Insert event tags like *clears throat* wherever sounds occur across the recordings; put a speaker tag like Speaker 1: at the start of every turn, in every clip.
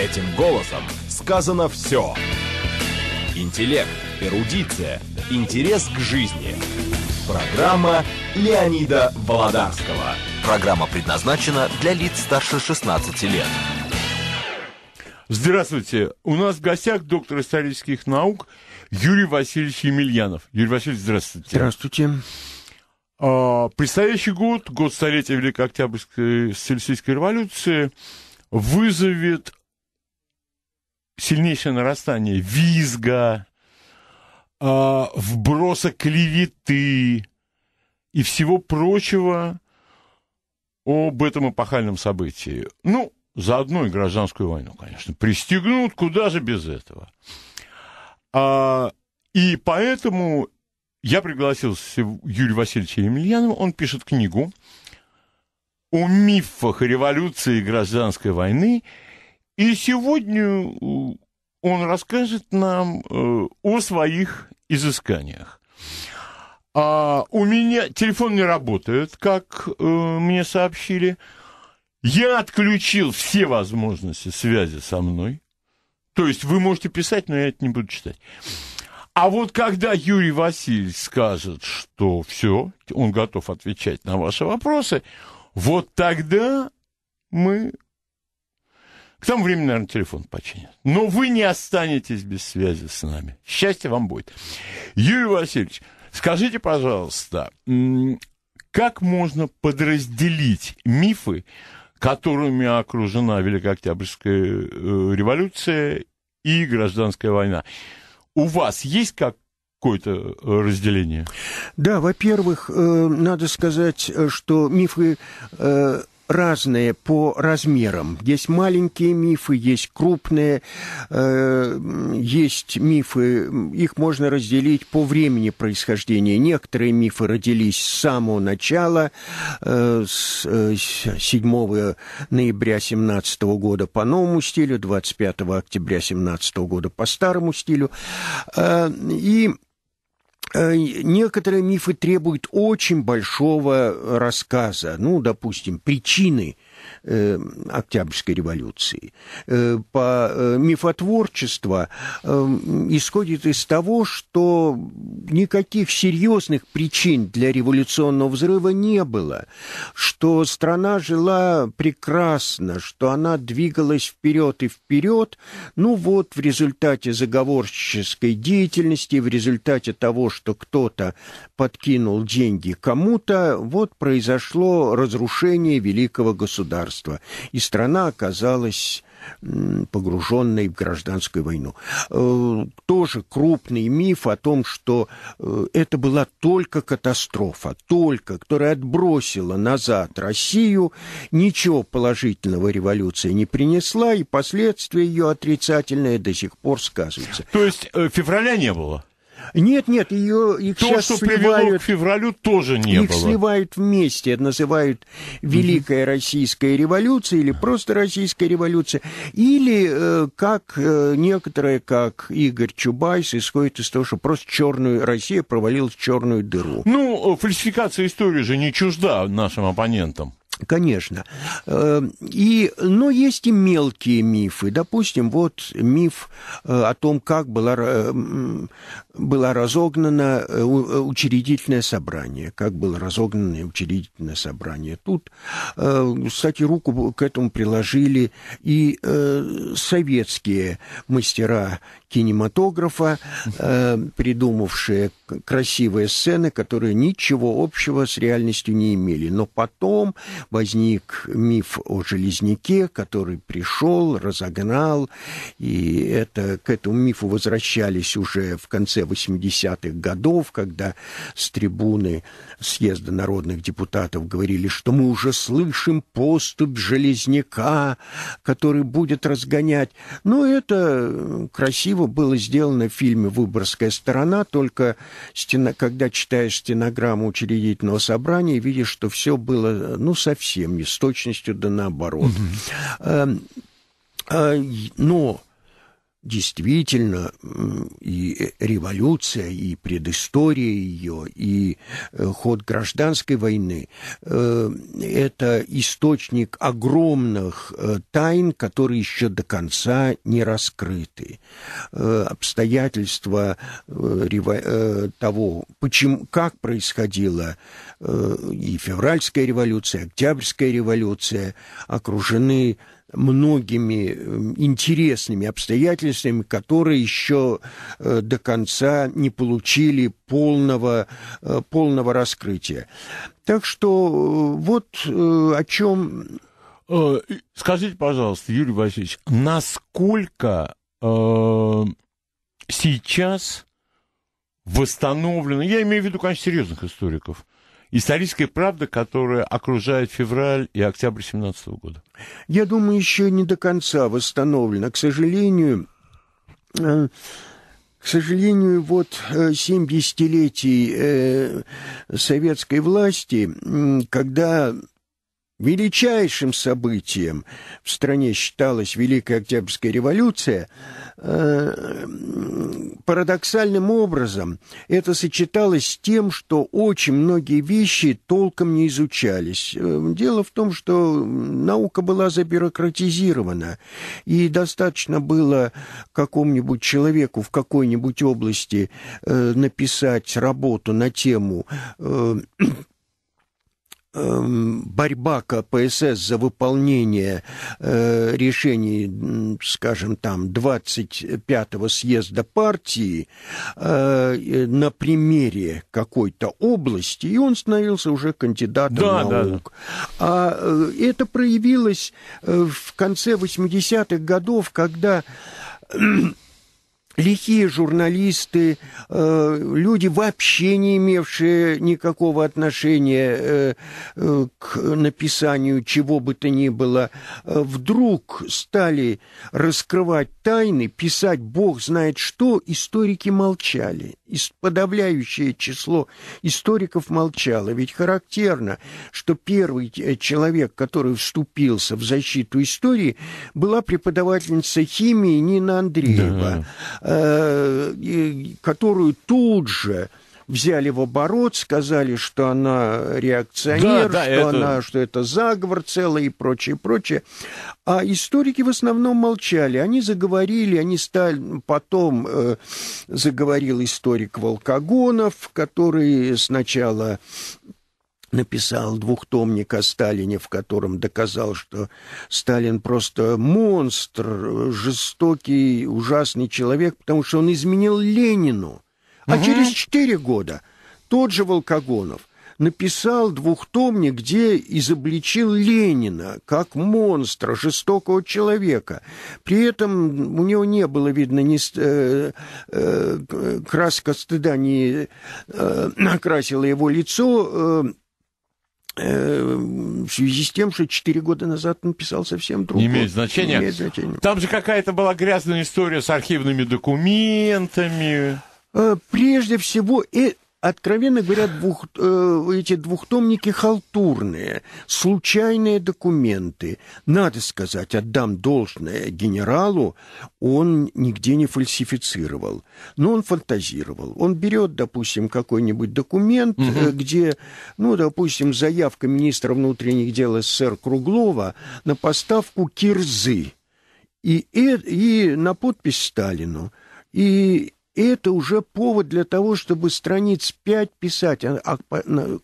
Speaker 1: Этим голосом сказано все. Интеллект, эрудиция, интерес к жизни. Программа Леонида Володарского. Программа предназначена для лиц старше 16 лет. Здравствуйте. У нас в гостях доктор исторических наук Юрий Васильевич Емельянов. Юрий Васильевич, здравствуйте. Здравствуйте. А, предстоящий год, год столетия Великой Октябрьской социалистической революции, вызовет сильнейшее нарастание визга, э, вброса клеветы и всего прочего об этом эпохальном событии. Ну, заодно и гражданскую войну, конечно. Пристегнут, куда же без этого. А, и поэтому я пригласил Юрия Васильевича Емельянова, он пишет книгу о мифах революции и гражданской войны – и сегодня э, он расскажет нам э, о своих изысканиях. А у меня телефон не работает, как э, мне сообщили. Я отключил все возможности связи со мной. То есть вы можете писать, но я это не буду читать. А вот когда Юрий Васильевич скажет, что все, он готов отвечать на ваши вопросы, вот тогда мы к тому времени, наверное, телефон починят. Но вы не останетесь без связи с нами. Счастья вам будет. Юрий Васильевич, скажите, пожалуйста, как можно подразделить мифы, которыми окружена Великая э, революция и гражданская война? У вас есть как какое-то э, разделение?
Speaker 2: Да, во-первых, э, надо сказать, что мифы разные по размерам. Есть маленькие мифы, есть крупные, э, есть мифы, их можно разделить по времени происхождения. Некоторые мифы родились с самого начала, э, с, э, 7 ноября 17 года по новому стилю, 25 октября 17 года по старому стилю. Э, и Э, некоторые мифы требуют очень большого рассказа. Ну, допустим, причины – Э, Октябрьской революции. Э, по э, мифотворчество исходит из того, что никаких серьезных причин для революционного взрыва не было, что страна жила прекрасно, что она двигалась вперед и вперед, ну вот в результате заговорческой деятельности, в результате того, что кто-то подкинул деньги кому-то, вот произошло разрушение великого государства, и страна оказалась погруженной в гражданскую войну. Э, тоже крупный миф о том, что э, это была только катастрофа, только, которая отбросила назад Россию, ничего положительного революция не принесла, и последствия ее отрицательные до сих пор сказываются. То есть э, февраля не было? Нет, нет, ее их То, сейчас что сливают, привело к
Speaker 1: февралю, тоже не их было. Их
Speaker 2: сливают вместе, называют Великая mm-hmm. Российская революция или просто Российская революция, или э, как э, некоторые, как Игорь Чубайс, исходит из того, что просто черную Россия провалилась в черную дыру. Ну, э, фальсификация истории же не чужда нашим оппонентам. Конечно. И, но есть и мелкие мифы. Допустим, вот миф о том, как была, было разогнано э, э, учредительное собрание, как было разогнано учредительное собрание. Тут, э, кстати, руку к этому приложили и советские мастера кинематографа, придумавшие красивые сцены, которые ничего общего с реальностью не имели. Но потом возник миф о железняке, который пришел, разогнал, и это, к этому мифу возвращались уже в конце конце 80-х годов, когда с трибуны съезда народных депутатов говорили, что мы уже слышим поступ железняка, который будет разгонять. Но это красиво было сделано в фильме «Выборская сторона», только стена, когда читаешь стенограмму учредительного собрания, видишь, что все было ну совсем не с точностью, да наоборот. Mm-hmm. Но действительно и революция, и предыстория ее, и э, ход гражданской войны э, – это источник огромных э, тайн, которые еще до конца не раскрыты. Обстоятельства того, почему, как происходила и февральская революция, и октябрьская революция, окружены многими эм, интересными обстоятельствами, которые еще э, до конца не получили полного, э, полного раскрытия. Так что э, вот о чем... Скажите,
Speaker 1: пожалуйста, Юрий Васильевич, насколько э, сейчас восстановлено, я имею в виду, конечно, серьезных историков, историческая правда, которая окружает февраль и октябрь 17 года?
Speaker 2: Я думаю, еще не до конца восстановлена. К сожалению, э, к сожалению, вот э, семь десятилетий э, советской власти, когда величайшим событием в стране считалась Великая Октябрьская революция – Э, парадоксальным образом это сочеталось с тем, что очень многие вещи толком не изучались. Э, дело в том, что наука была забюрократизирована, и достаточно было какому-нибудь человеку в какой-нибудь области э, написать работу на тему Эм, борьба КПСС за выполнение э, решений, скажем там, 25-го съезда партии э, на примере какой-то области, и он становился уже кандидатом да, наук. Да. А э, это проявилось э, в конце 80-х годов, когда лихие журналисты, э, люди, вообще не имевшие никакого отношения э, э, к написанию чего бы то ни было, э, вдруг стали раскрывать тайны, писать бог знает что, историки молчали. Ис подавляющее число историков молчало. Ведь характерно, что первый э, человек, который вступился в защиту истории, была преподавательница химии Нина Андреева. Да э, Э, которую тут же взяли в оборот, сказали, что она реакционер, да, да, что, это... Она, что это заговор целый и прочее, прочее. А историки в основном молчали. Они заговорили, они стали... Потом э, заговорил историк Волкогонов, который сначала написал двухтомник о Сталине, в котором доказал, что Сталин просто монстр, жестокий, ужасный человек, потому что он изменил Ленину. А угу. через четыре года тот же Волкогонов написал двухтомник, где изобличил Ленина как монстра, жестокого человека. При этом у него не было видно ни э, э, краска стыда не э, накрасила *clears throat* его лицо. Э, Э, в связи с тем, что четыре года назад написал совсем другое. Не имеет значения. Не имеет значения.
Speaker 1: Там же какая-то была грязная история с архивными документами.
Speaker 2: Э, прежде всего, э, Откровенно говоря, двух, э, эти двухтомники халтурные, случайные документы. Надо сказать, отдам должное генералу, он нигде не фальсифицировал, но он фантазировал. Он берет, допустим, какой-нибудь документ, угу. э, где, ну, допустим, заявка министра внутренних дел СССР Круглова на поставку кирзы и, и, э, и на подпись Сталину. И это уже повод для того, чтобы страниц пять писать, а, а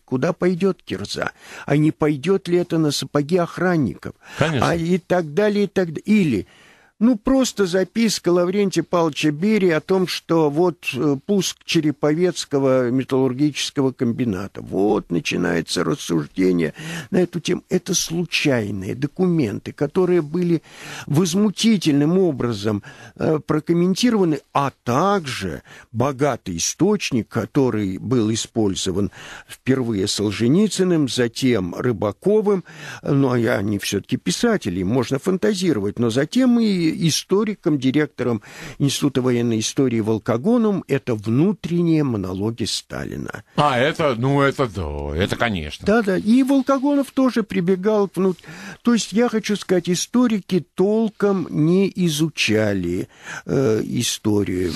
Speaker 2: куда пойдет кирза, а не пойдет ли это на сапоги охранников, а Конечно. а и так далее, и так далее. Или ну, просто записка Лаврентия Павловича Берии о том, что вот э, пуск Череповецкого металлургического комбината. Вот начинается рассуждение на эту тему. Это случайные документы, которые были возмутительным образом э, прокомментированы, а также богатый источник, который был использован впервые Солженицыным, затем Рыбаковым, но ну, они а все-таки писатели, можно фантазировать, но затем и историком, директором Института военной истории Волкогоном, это внутренние монологи Сталина.
Speaker 1: А, это, ну, это да, это, конечно.
Speaker 2: Да-да, и Волкогонов тоже прибегал к внут... То есть, я хочу сказать, историки толком не изучали э, историю.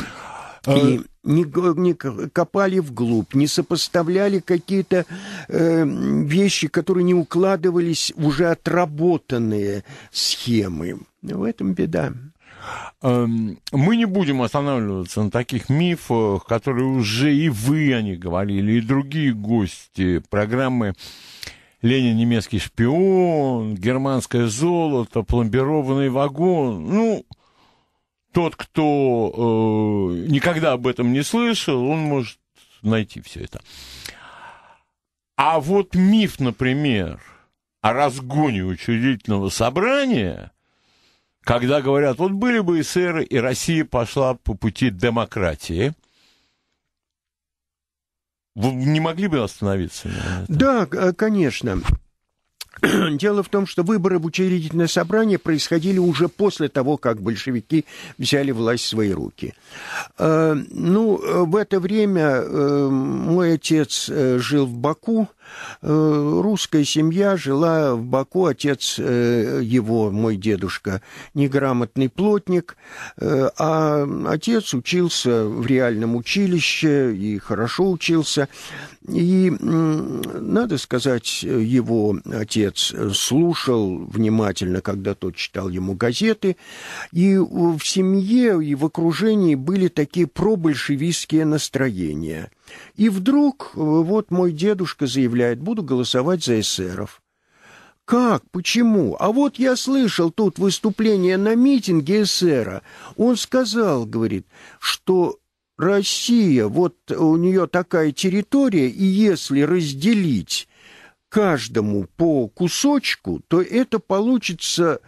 Speaker 2: А, и... Не, не копали вглубь, не сопоставляли какие-то э, вещи, которые не укладывались в уже отработанные схемы. В этом беда. Эм,
Speaker 1: мы не будем останавливаться на таких мифах, которые уже и вы о них говорили, и другие гости программы «Ленин немецкий шпион», «Германское золото», «Пломбированный вагон». Ну, тот, кто э, никогда об этом не слышал, он может найти все это. А вот миф, например, о разгоне учредительного собрания, когда говорят, вот были бы эсеры, и Россия пошла по пути демократии – вы не могли бы остановиться? Да,
Speaker 2: э, конечно. *clears throat* Дело в том, что выборы в учредительное собрание происходили уже после того, как большевики взяли власть в свои руки. Э, ну, э, в это время э, мой отец жил в Баку, Э, русская семья жила в Баку, отец э, его, мой дедушка, неграмотный плотник, э, а отец учился в реальном училище и хорошо учился. И, надо сказать, его отец слушал внимательно, когда тот читал ему газеты, и в семье и в окружении были такие пробольшевистские настроения – и вдруг э, вот мой дедушка заявляет, буду голосовать за эсеров. Как? Почему? А вот я слышал тут выступление на митинге эсера. Он сказал, говорит, что Россия, вот у нее такая территория, и если разделить каждому по кусочку, то это получится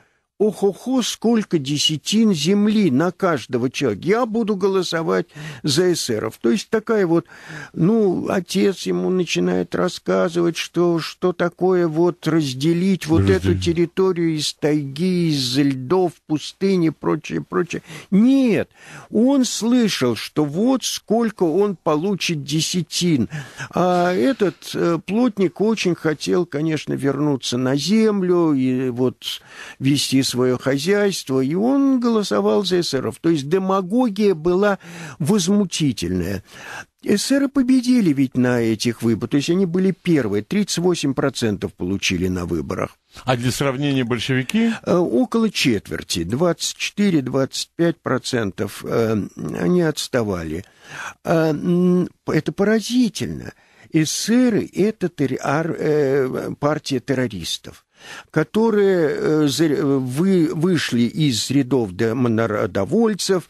Speaker 2: Охо-хо, сколько десятин земли на каждого человека. Я буду голосовать за эсеров. То есть такая вот, ну, отец ему начинает рассказывать, что, что такое вот разделить вот Раздель. эту территорию из тайги, из льдов, пустыни, прочее, прочее. Нет, он слышал, что вот сколько он получит десятин. А этот э, плотник очень хотел, конечно, вернуться на землю и вот вести свое хозяйство, и он голосовал за эсеров. То есть демагогия была возмутительная. Эсеры победили ведь на этих выборах, то есть они были первые, 38% получили на выборах. А для сравнения
Speaker 1: большевики?
Speaker 2: Э, около четверти, 24-25% э, они отставали. Э, это поразительно. Эсеры – это тер... ар... партия террористов которые э, э, вы вышли из рядов народовольцев,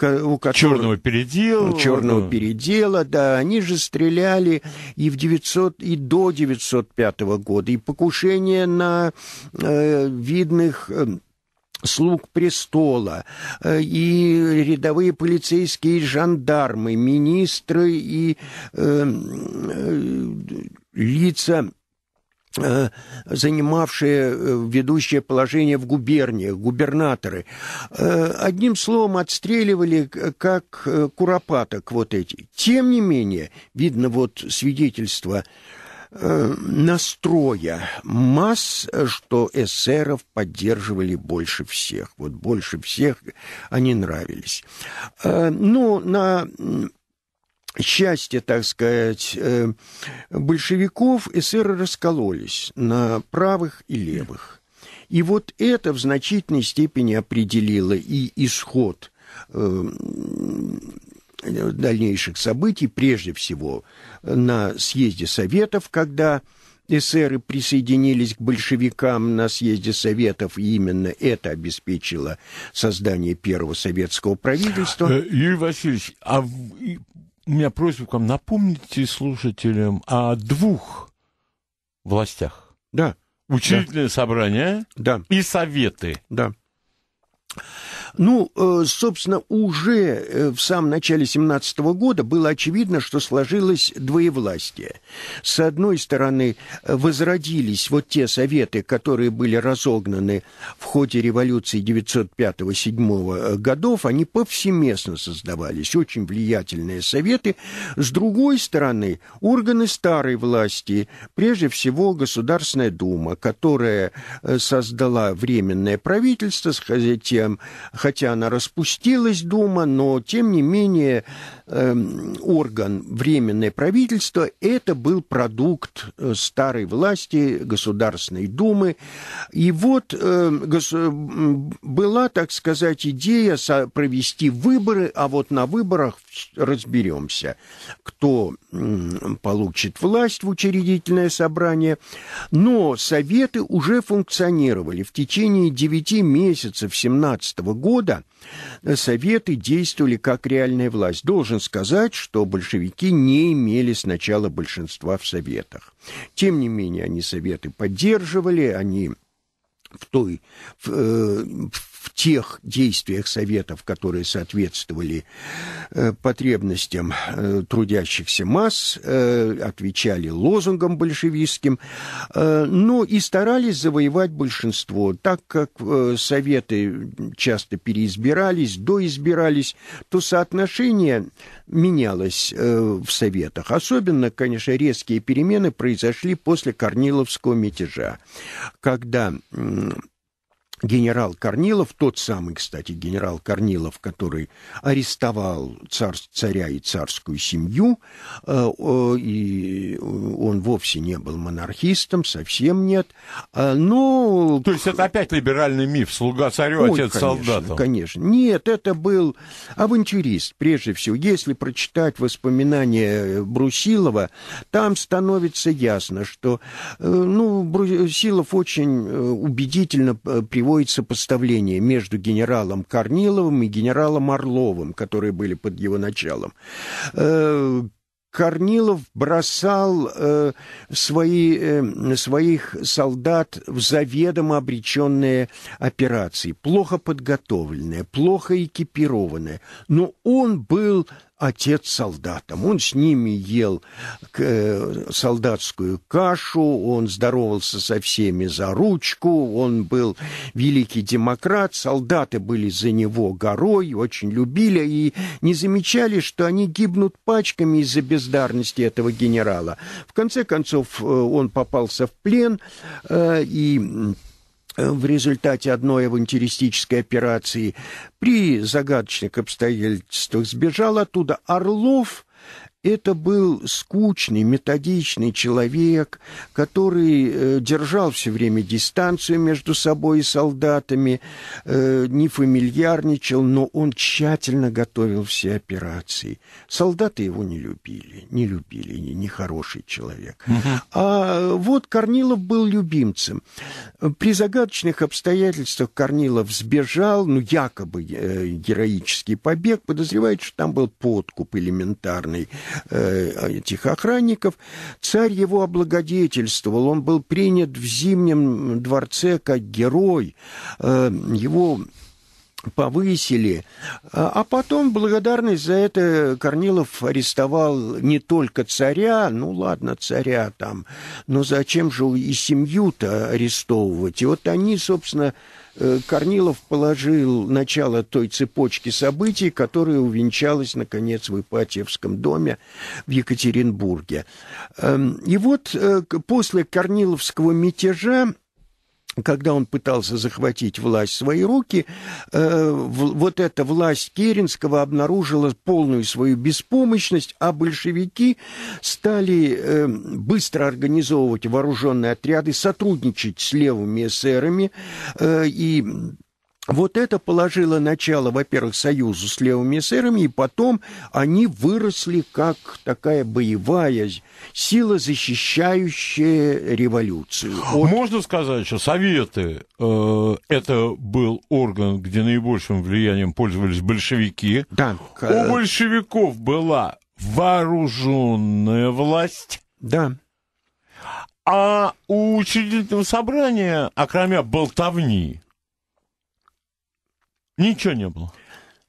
Speaker 2: у которых... Черного передела. Черного да. передела, да. Они же стреляли и в 900, и до 905 года. И покушение на э, видных э, слуг престола, и рядовые полицейские, и жандармы, министры и э, э, лица Э, занимавшие э, ведущее положение в губерниях, губернаторы. Э, одним словом, отстреливали как куропаток вот эти. Тем не менее, видно вот свидетельство настроя масс, что эсеров поддерживали больше всех. Вот больше всех они нравились. Но на счастье, так сказать, э, большевиков эсеры раскололись на правых и левых. И вот это в значительной степени определило и исход э, дальнейших событий, прежде всего на съезде Советов, когда эсеры присоединились к большевикам на съезде Советов, и именно это обеспечило создание первого советского правительства. Э,
Speaker 1: Юрий Васильевич, а у меня просьба к вам, напомните слушателям о двух властях.
Speaker 2: Да. Учительное
Speaker 1: да. собрание да. и советы. Да.
Speaker 2: Ну, э, собственно, уже э, в самом начале 17 года было очевидно, что сложилось двоевластие. С одной стороны, возродились вот те советы, которые были разогнаны в ходе революции 905-7 э, годов, они повсеместно создавались, очень влиятельные советы. С другой стороны, органы старой власти, прежде всего Государственная Дума, которая создала временное правительство, хотя условиям, хотя она распустилась, Дума, но тем не менее э, орган Временное правительство это был продукт э, старой власти Государственной Думы. И вот э, гос... была, так сказать, идея провести выборы, а вот на выборах разберемся, кто получит власть в учредительное собрание. Но советы уже функционировали. В течение 9 месяцев 2017 года э, советы действовали как реальная власть. Должен сказать, что большевики не имели сначала большинства в советах. Тем не менее, они советы поддерживали, они в той в, э, в в тех действиях Советов, которые соответствовали э, потребностям э, трудящихся масс, э, отвечали лозунгам большевистским, но и старались завоевать большинство, так как Советы часто переизбирались, доизбирались, то соотношение менялось в Советах. Особенно, конечно, резкие перемены произошли после Корниловского мятежа, когда генерал Корнилов, тот самый, кстати, генерал Корнилов, который арестовал царь, царя и царскую семью, э, и он вовсе не был монархистом, совсем нет, а, но... То есть это опять либеральный миф, слуга царю, Ой, отец солдата, конечно. Нет, это был авантюрист, прежде всего. Если прочитать воспоминания Брусилова, там становится ясно, что, э, ну, Брусилов очень э, убедительно приводит происходит сопоставление между генералом Корниловым и генералом Орловым, которые были под его началом. Э, Корнилов бросал э, свои, э, своих солдат в заведомо обреченные операции, плохо подготовленные, плохо экипированные. Но он был отец солдатом. Он с ними ел э, солдатскую кашу, он здоровался со всеми за ручку, он был великий демократ, солдаты были за него горой, очень любили и не замечали, что они гибнут пачками из-за бездарности этого генерала. В конце концов э, он попался в плен э, и Э, в результате одной авантюристической операции при загадочных обстоятельствах сбежал оттуда Орлов это был скучный, методичный человек, который э, держал все время дистанцию между собой и солдатами, э, не фамильярничал, но он тщательно готовил все операции. Солдаты его не любили, не любили, не, не хороший человек. Угу. А вот Корнилов был любимцем. При загадочных обстоятельствах Корнилов сбежал, ну, якобы э, героический побег, подозревает, что там был подкуп элементарный. Э, этих охранников. Царь его облагодетельствовал, он был принят в Зимнем дворце как герой, э, его повысили. А, а потом благодарность за это Корнилов арестовал не только царя, ну ладно, царя там, но зачем же и семью-то арестовывать? И вот они, собственно, Э, Корнилов положил начало той цепочки событий, которая увенчалась, наконец, в Ипатьевском доме в Екатеринбурге. Эм, и вот э, после Корниловского мятежа когда он пытался захватить власть в свои руки, э, в, вот эта власть Керенского обнаружила полную свою беспомощность, а большевики стали э, быстро организовывать вооруженные отряды, сотрудничать с левыми эсерами э, и вот это положило начало, во-первых, союзу с левыми эсерами, и потом они выросли как такая боевая сила, защищающая революцию. От...
Speaker 1: Можно сказать, что Советы э, это был орган, где наибольшим влиянием пользовались большевики. Да. Э, у большевиков была вооруженная власть. Да. А
Speaker 2: у учредительного собрания, окромя болтовни, Ничего не было.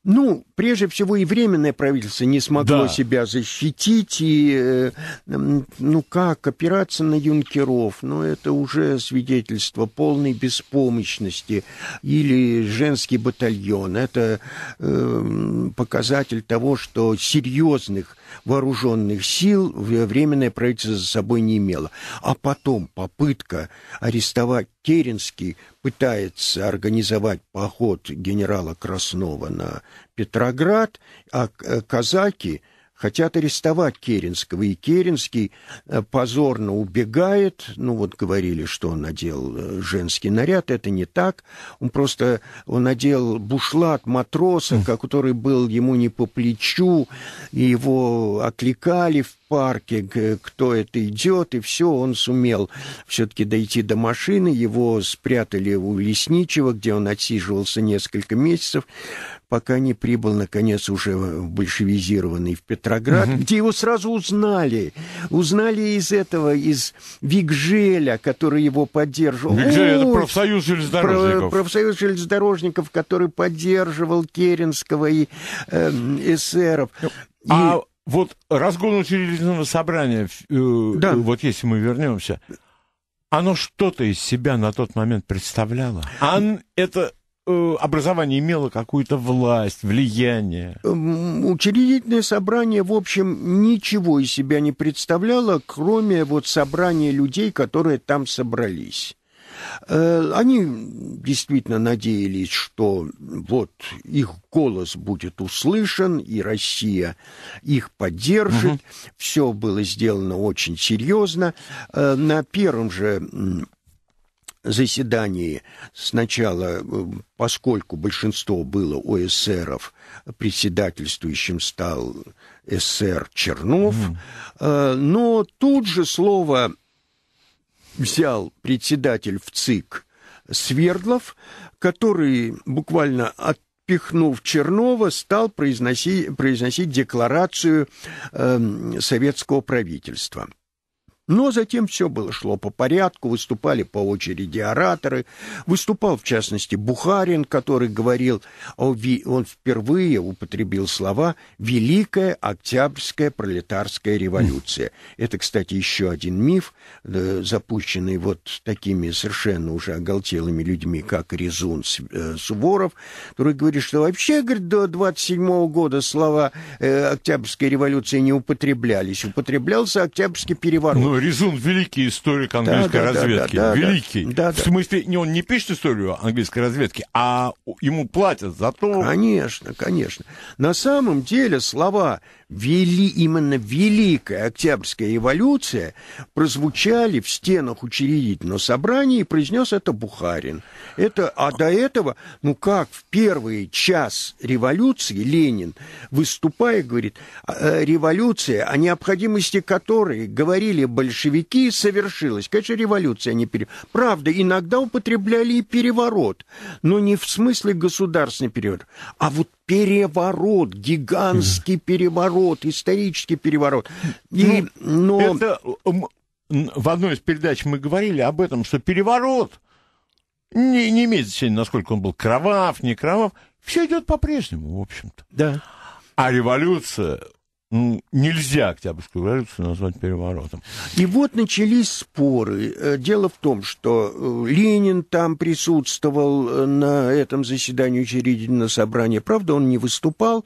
Speaker 2: Ну, прежде всего и временное правительство не смогло да. себя защитить, и э, ну как, опираться на юнкеров, ну это уже свидетельство полной беспомощности, или женский батальон, это э, показатель того, что серьезных вооруженных сил э, временное правительство за собой не имело. А потом попытка арестовать Керенский пытается организовать поход генерала Краснова на Петроград, а э, казаки хотят арестовать Керенского, и Керенский э, позорно убегает, ну вот говорили, что он надел э, женский наряд, это не так, он просто, он надел бушлат матроса, который был ему не по плечу, и его окликали в парке, кто это идет, и все, он сумел все-таки дойти до машины, его спрятали у лесничего, где он отсиживался несколько месяцев, пока не прибыл, наконец, уже большевизированный в Петроград, угу. где его сразу узнали. Узнали из этого, из Вигжеля, который его поддерживал. Вигжель — это профсоюз железнодорожников. Профсоюз железнодорожников, который поддерживал Керенского и э, эсеров. А
Speaker 1: вот разгон учредительного собрания, э, да. вот если мы вернемся, оно что-то из себя на тот момент представляло. А это э, образование имело какую-то власть, влияние?
Speaker 2: Эм, учредительное собрание, в общем, ничего из себя не представляло, кроме вот собрания людей, которые там собрались. Э, они действительно надеялись, что вот их голос будет услышан, и Россия их поддержит. Угу. Все было сделано очень серьезно. Э, на первом же заседании сначала, э, поскольку большинство было ОСРов, председательствующим стал СССР Чернов, mm но тут же слово взял председатель в ЦИК Свердлов, который буквально отпихнув Чернова, стал произносить, произносить декларацию э, советского правительства. Но затем все было шло по порядку, выступали по очереди ораторы. Выступал, в частности, Бухарин, который говорил, о, он впервые употребил слова «Великая Октябрьская пролетарская революция». Хм. Это, кстати, еще один миф, э, запущенный вот такими совершенно уже оголтелыми людьми, как Резун э, Суворов, который говорит, что вообще, говорит, до 27 года слова э, «Октябрьская революция» не употреблялись. Употреблялся Октябрьский переворот. Ну,
Speaker 1: Резун великий историк английской да, да, разведки. Да, да, великий. Да, да. В
Speaker 2: смысле, не он не пишет историю английской разведки, а ему платят за то. Конечно, конечно. На самом деле слова вели, именно Великая Октябрьская революция прозвучали в стенах учредительного собрания, и произнес это Бухарин. Это, а до этого, ну как в первый час революции Ленин, выступая, говорит, «А, э, революция, о необходимости которой говорили большевики, совершилась. Конечно, революция, не переворот. Правда, иногда употребляли и переворот, но не в смысле государственный переворот. А вот переворот, гигантский переворот, исторический переворот. И, ну, но... Это в одной из передач мы говорили
Speaker 1: об этом, что переворот не, не имеет значения, насколько он был кровав, не кровав. Все идет по-прежнему, в общем-то. Да. А революция ну, нельзя Октябрьскую
Speaker 2: революцию назвать переворотом. И вот начались споры. Э, дело в том, что э, Ленин там присутствовал э, на этом заседании учредительного собрания. Правда, он не выступал,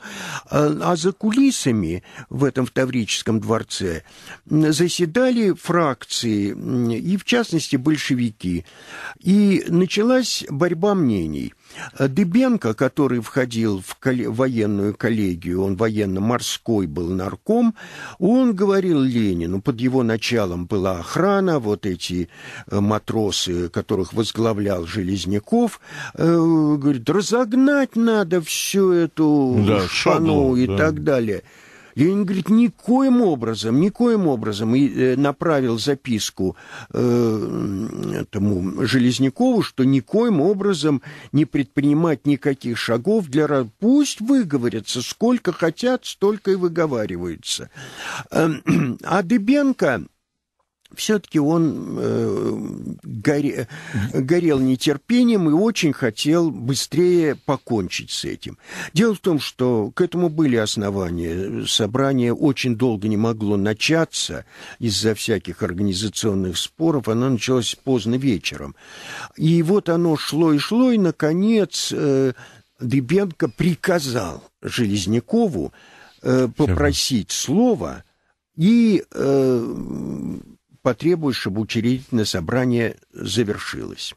Speaker 2: а за кулисами в этом в Таврическом дворце заседали фракции, и в частности большевики. И началась борьба мнений – а Дыбенко, который входил в военную коллегию, он военно-морской был нарком, он говорил Ленину, под его началом была охрана, вот эти э, матросы, которых возглавлял Железняков, э, говорит, разогнать надо всю эту да, шпану и да. так далее. Ленин говорит, никоим образом, никоим образом. И э, направил записку э, этому Железнякову, что никоим образом не предпринимать никаких шагов для... Пусть выговорятся, сколько хотят, столько и выговариваются. Эм, *clears throat* а Дыбенко все-таки он э, горе, горел нетерпением и очень хотел быстрее покончить с этим. Дело в том, что к этому были основания. Собрание очень долго не могло начаться из-за всяких организационных споров. Оно началось поздно вечером. И вот оно шло и шло, и, наконец, э, Дыбенко приказал Железнякову э, попросить слово и... Э, потребует, чтобы учредительное собрание завершилось.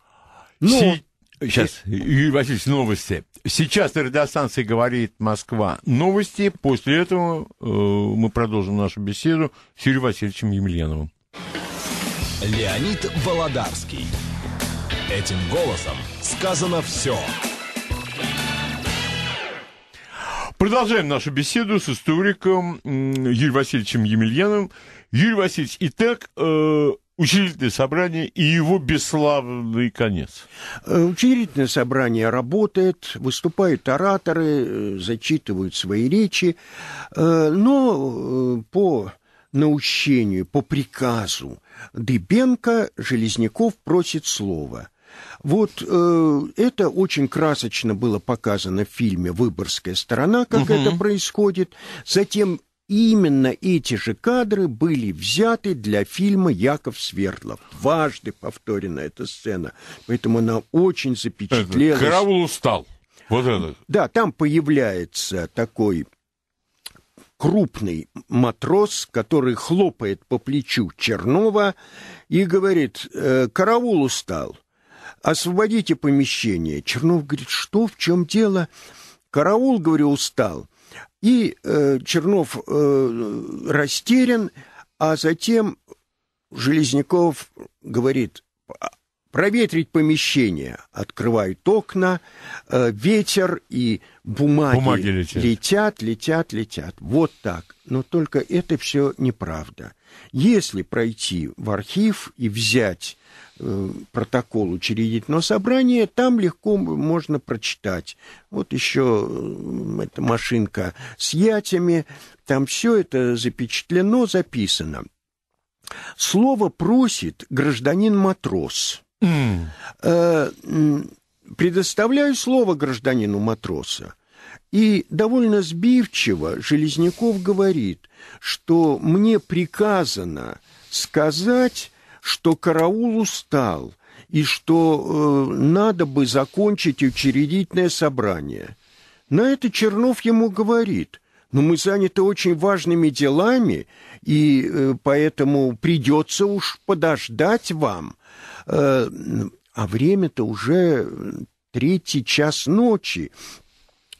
Speaker 2: Но... Ну,
Speaker 1: Сейчас, э, Юрий Васильевич, новости. Сейчас на радиостанции «Говорит Москва» новости. После этого э, мы продолжим нашу беседу с Юрием Васильевичем Емельяновым.
Speaker 2: Леонид
Speaker 1: Володарский. Этим голосом сказано все. Продолжаем нашу беседу с историком Юрием Васильевичем Емельяновым. Юрий Васильевич, итак, э, Учредительное собрание и
Speaker 2: его бесславный конец. Э, учредительное собрание работает, выступают ораторы, э, зачитывают свои речи, э, но по наущению, по приказу Дыбенко Железняков просит слова – вот э, это очень красочно было показано в фильме «Выборгская сторона», как угу. это происходит. Затем именно эти же кадры были взяты для фильма «Яков Свердлов». Дважды повторена эта сцена, поэтому она очень запечатлелась. Э,
Speaker 1: караул устал.
Speaker 2: Вот это. Да, там появляется такой крупный матрос, который хлопает по плечу Чернова и говорит, «Э, «Караул устал, освободите помещение». Чернов говорит, «Что, в чем дело?» «Караул, говорю, устал». И э, Чернов э, растерян, а затем Железняков говорит, «А, проветрить помещение. Открывают окна, э, ветер и бумаги, бумаги летят. летят, летят, летят. Вот так. Но только это все неправда. Если пройти в архив и взять Э, протокол учредительного собрания, там легко можно прочитать. Вот еще э, эта машинка с ятями, там все это запечатлено, записано. Слово просит гражданин-матрос. Mm. Э, предоставляю слово гражданину матроса. И довольно сбивчиво Железняков говорит, что мне приказано сказать что караул устал и что э, надо бы закончить учредительное собрание. На это Чернов ему говорит, но «Ну, мы заняты очень важными делами, и э, поэтому придется уж подождать вам. Э, а время-то уже э, третий час ночи.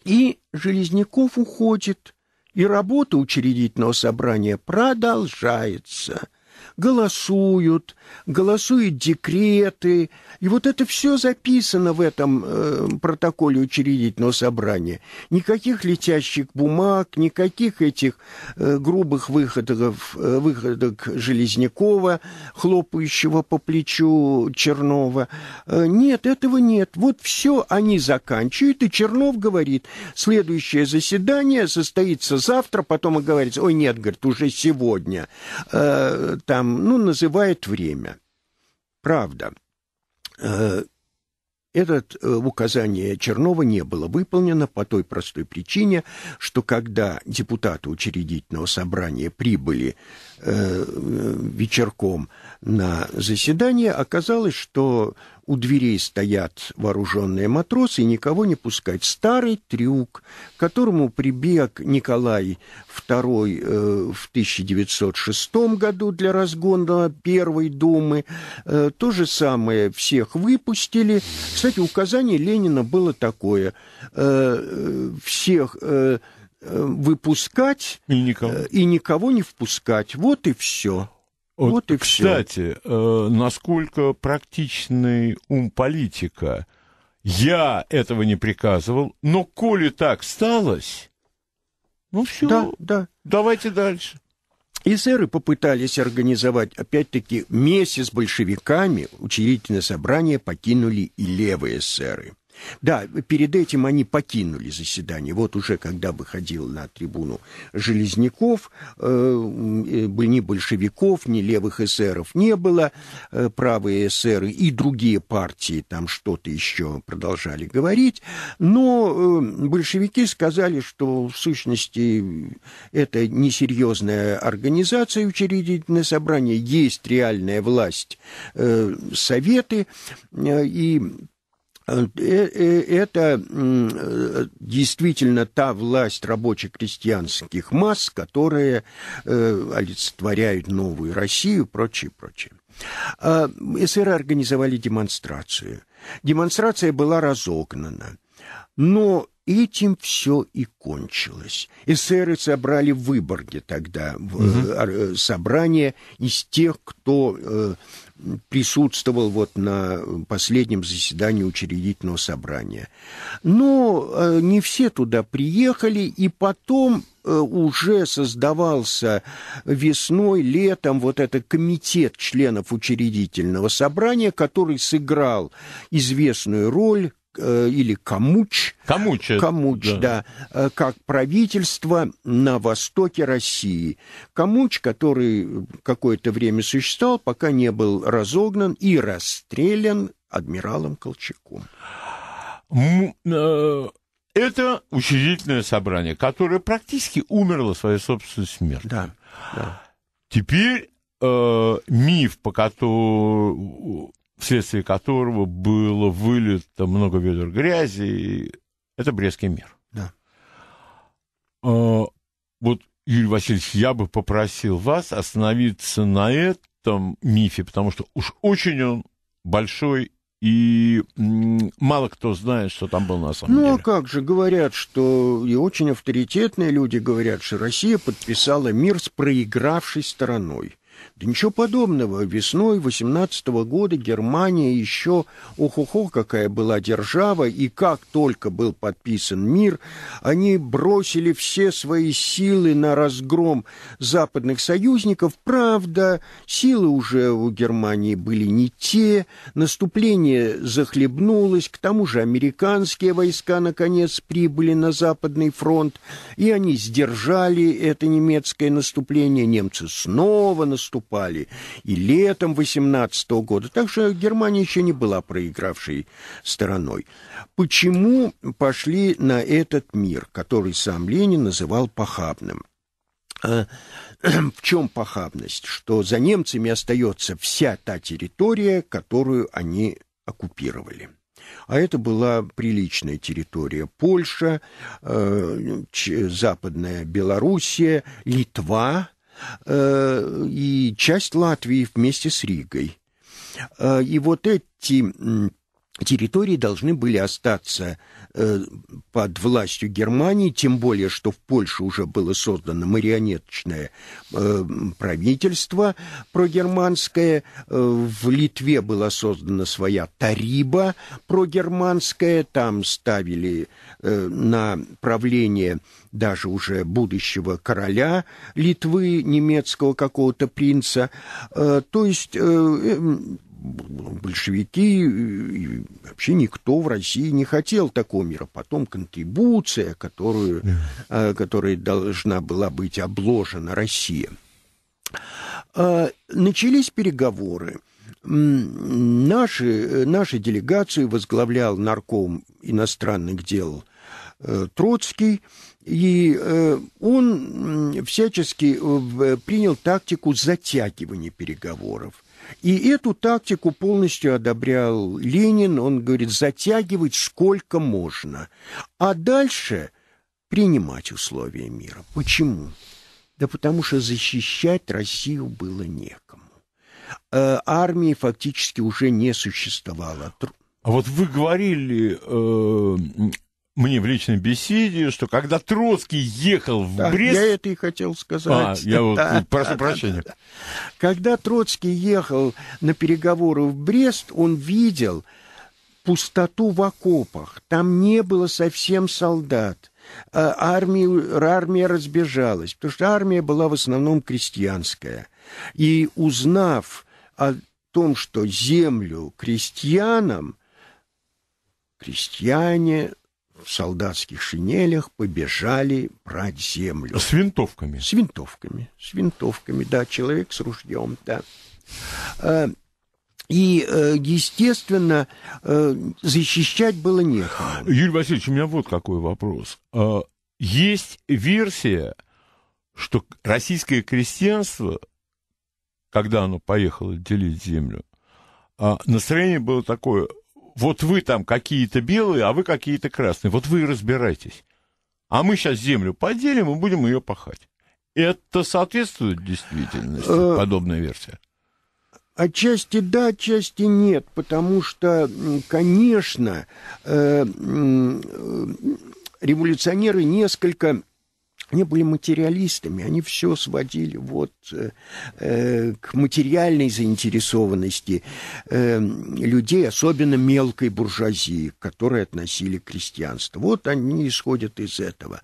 Speaker 2: И Железняков уходит, и работа учредительного собрания продолжается голосуют, голосуют декреты. И вот это все записано в этом э, протоколе учредительного собрания. Никаких летящих бумаг, никаких этих э, грубых выходов, э, выходок Железнякова, хлопающего по плечу Чернова. Э, нет, этого нет. Вот все они заканчивают, и Чернов говорит, следующее заседание состоится завтра, потом и говорится, ой, нет, говорит, уже сегодня. Э, там там, ну, называет время. Правда. Э, этот э, указание Чернова не было выполнено по той простой причине, что когда депутаты учредительного собрания прибыли э, э вечерком на заседание, оказалось, что у дверей стоят вооруженные матросы и никого не пускать. Старый трюк, к которому прибег Николай II э, в 1906 году для разгона Первой Думы. Э, то же самое всех выпустили. Кстати, указание Ленина было такое. Э, всех э, э, выпускать и никого. Э, и никого не впускать. Вот и все. Вот, вот и все. Кстати, э, насколько
Speaker 1: практичный ум политика. Я этого не приказывал,
Speaker 2: но коли так сталось, ну все, да, да. давайте дальше. Эсеры попытались организовать, опять-таки, вместе с большевиками учредительное собрание покинули и левые эсеры – да, перед этим они покинули заседание. Вот уже когда выходил на трибуну Железняков, э, э ни большевиков, ни левых эсеров не было, э, правые эсеры и другие партии там что-то еще продолжали говорить, но э, большевики сказали, что в сущности это несерьезная организация учредительное собрание, есть реальная власть э, советы, э, и Э, э, это э, действительно та власть рабоче-крестьянских масс, которые олицетворяют новую Россию, прочее, прочее. А, ССР организовали демонстрацию. Демонстрация была разогнана. Но этим все и кончилось. Эсеры собрали в Выборге тогда угу. собрание из тех, кто э, присутствовал вот на последнем заседании учредительного собрания. Но э, не все туда приехали, и потом э, уже создавался весной, летом вот этот комитет членов учредительного собрания, который сыграл известную роль Э, или Камуч. Камуч. Камуч, да. да, э, как правительство на востоке России. Камуч, который какое-то время существовал, пока не был разогнан и расстрелян адмиралом Колчаком.
Speaker 1: Э, это учредительное собрание, которое практически умерло своей собственной смертью. Да, да. Теперь э, миф, по которому вследствие которого было вылито много ведер грязи. это Брестский мир. Да. А, вот, Юрий Васильевич, я бы попросил вас остановиться на этом мифе, потому что уж очень он большой и мало кто знает, что там было на самом ну, а
Speaker 2: деле. Ну, как же, говорят, что и очень авторитетные люди говорят, что Россия подписала мир с проигравшей стороной. Да ничего подобного. Весной 18 года Германия еще, ох-охо, какая была держава, и как только был подписан мир, они бросили все свои силы на разгром западных союзников. Правда, силы уже у Германии были не те, наступление захлебнулось, к тому же американские войска наконец прибыли на Западный фронт, и они сдержали это немецкое наступление, немцы снова наступали уступали и летом 18 -го года. Так что Германия еще не была проигравшей стороной. Почему пошли на этот мир, который сам Ленин называл похабным? А, *clears throat* в чем похабность? Что за немцами остается вся та территория, которую они оккупировали. А это была приличная территория. Польша, э, Западная Белоруссия, Литва, Э, и часть Латвии вместе с Ригой. Э, и вот эти территории должны были остаться э, под властью Германии, тем более, что в Польше уже было создано марионеточное э, правительство прогерманское, э, в Литве была создана своя Тариба прогерманская, там ставили э, на правление даже уже будущего короля Литвы, немецкого какого-то принца. Э, то есть э, э большевики, и вообще никто в России не хотел такого мира. Потом контрибуция, которую, э, которая должна была быть обложена Россия. Э, начались переговоры. Наши, э, наши делегации возглавлял нарком иностранных дел Троцкий, и он всячески принял тактику затягивания переговоров. И эту тактику полностью одобрял Ленин. Он говорит, затягивать сколько можно, а дальше принимать условия мира. Почему? Да потому что защищать Россию было некому. Э, армии фактически уже не существовало. А вот вы говорили э, мне в
Speaker 1: личной беседе, что когда Троцкий ехал в да, Брест... я
Speaker 2: это и хотел сказать. А, я вот, да, прошу да, прощения. Да, да. Когда Троцкий ехал на переговоры в Брест, он видел пустоту в окопах. Там не было совсем солдат. А, Армию, армия разбежалась, потому что армия была в основном крестьянская. И узнав о том, что землю крестьянам, крестьяне в солдатских шинелях побежали брать землю. С винтовками? С винтовками, с винтовками, да, человек с ружьем, да. Э, и, э, естественно, э, защищать было некому. Юрий Васильевич, у меня вот какой
Speaker 1: вопрос. Есть версия, что российское крестьянство, когда оно поехало делить землю, а, настроение было такое – вот вы там какие-то белые, а вы какие-то красные. Вот вы и разбирайтесь. А мы сейчас землю поделим и будем ее пахать. Это соответствует действительности, э, подобная версия?
Speaker 2: Отчасти да, отчасти нет, потому что, конечно, э, э, революционеры несколько они были материалистами, они все сводили вот э, э, к материальной заинтересованности э, людей, особенно мелкой буржуазии, к которой относили крестьянство. Вот они исходят из этого.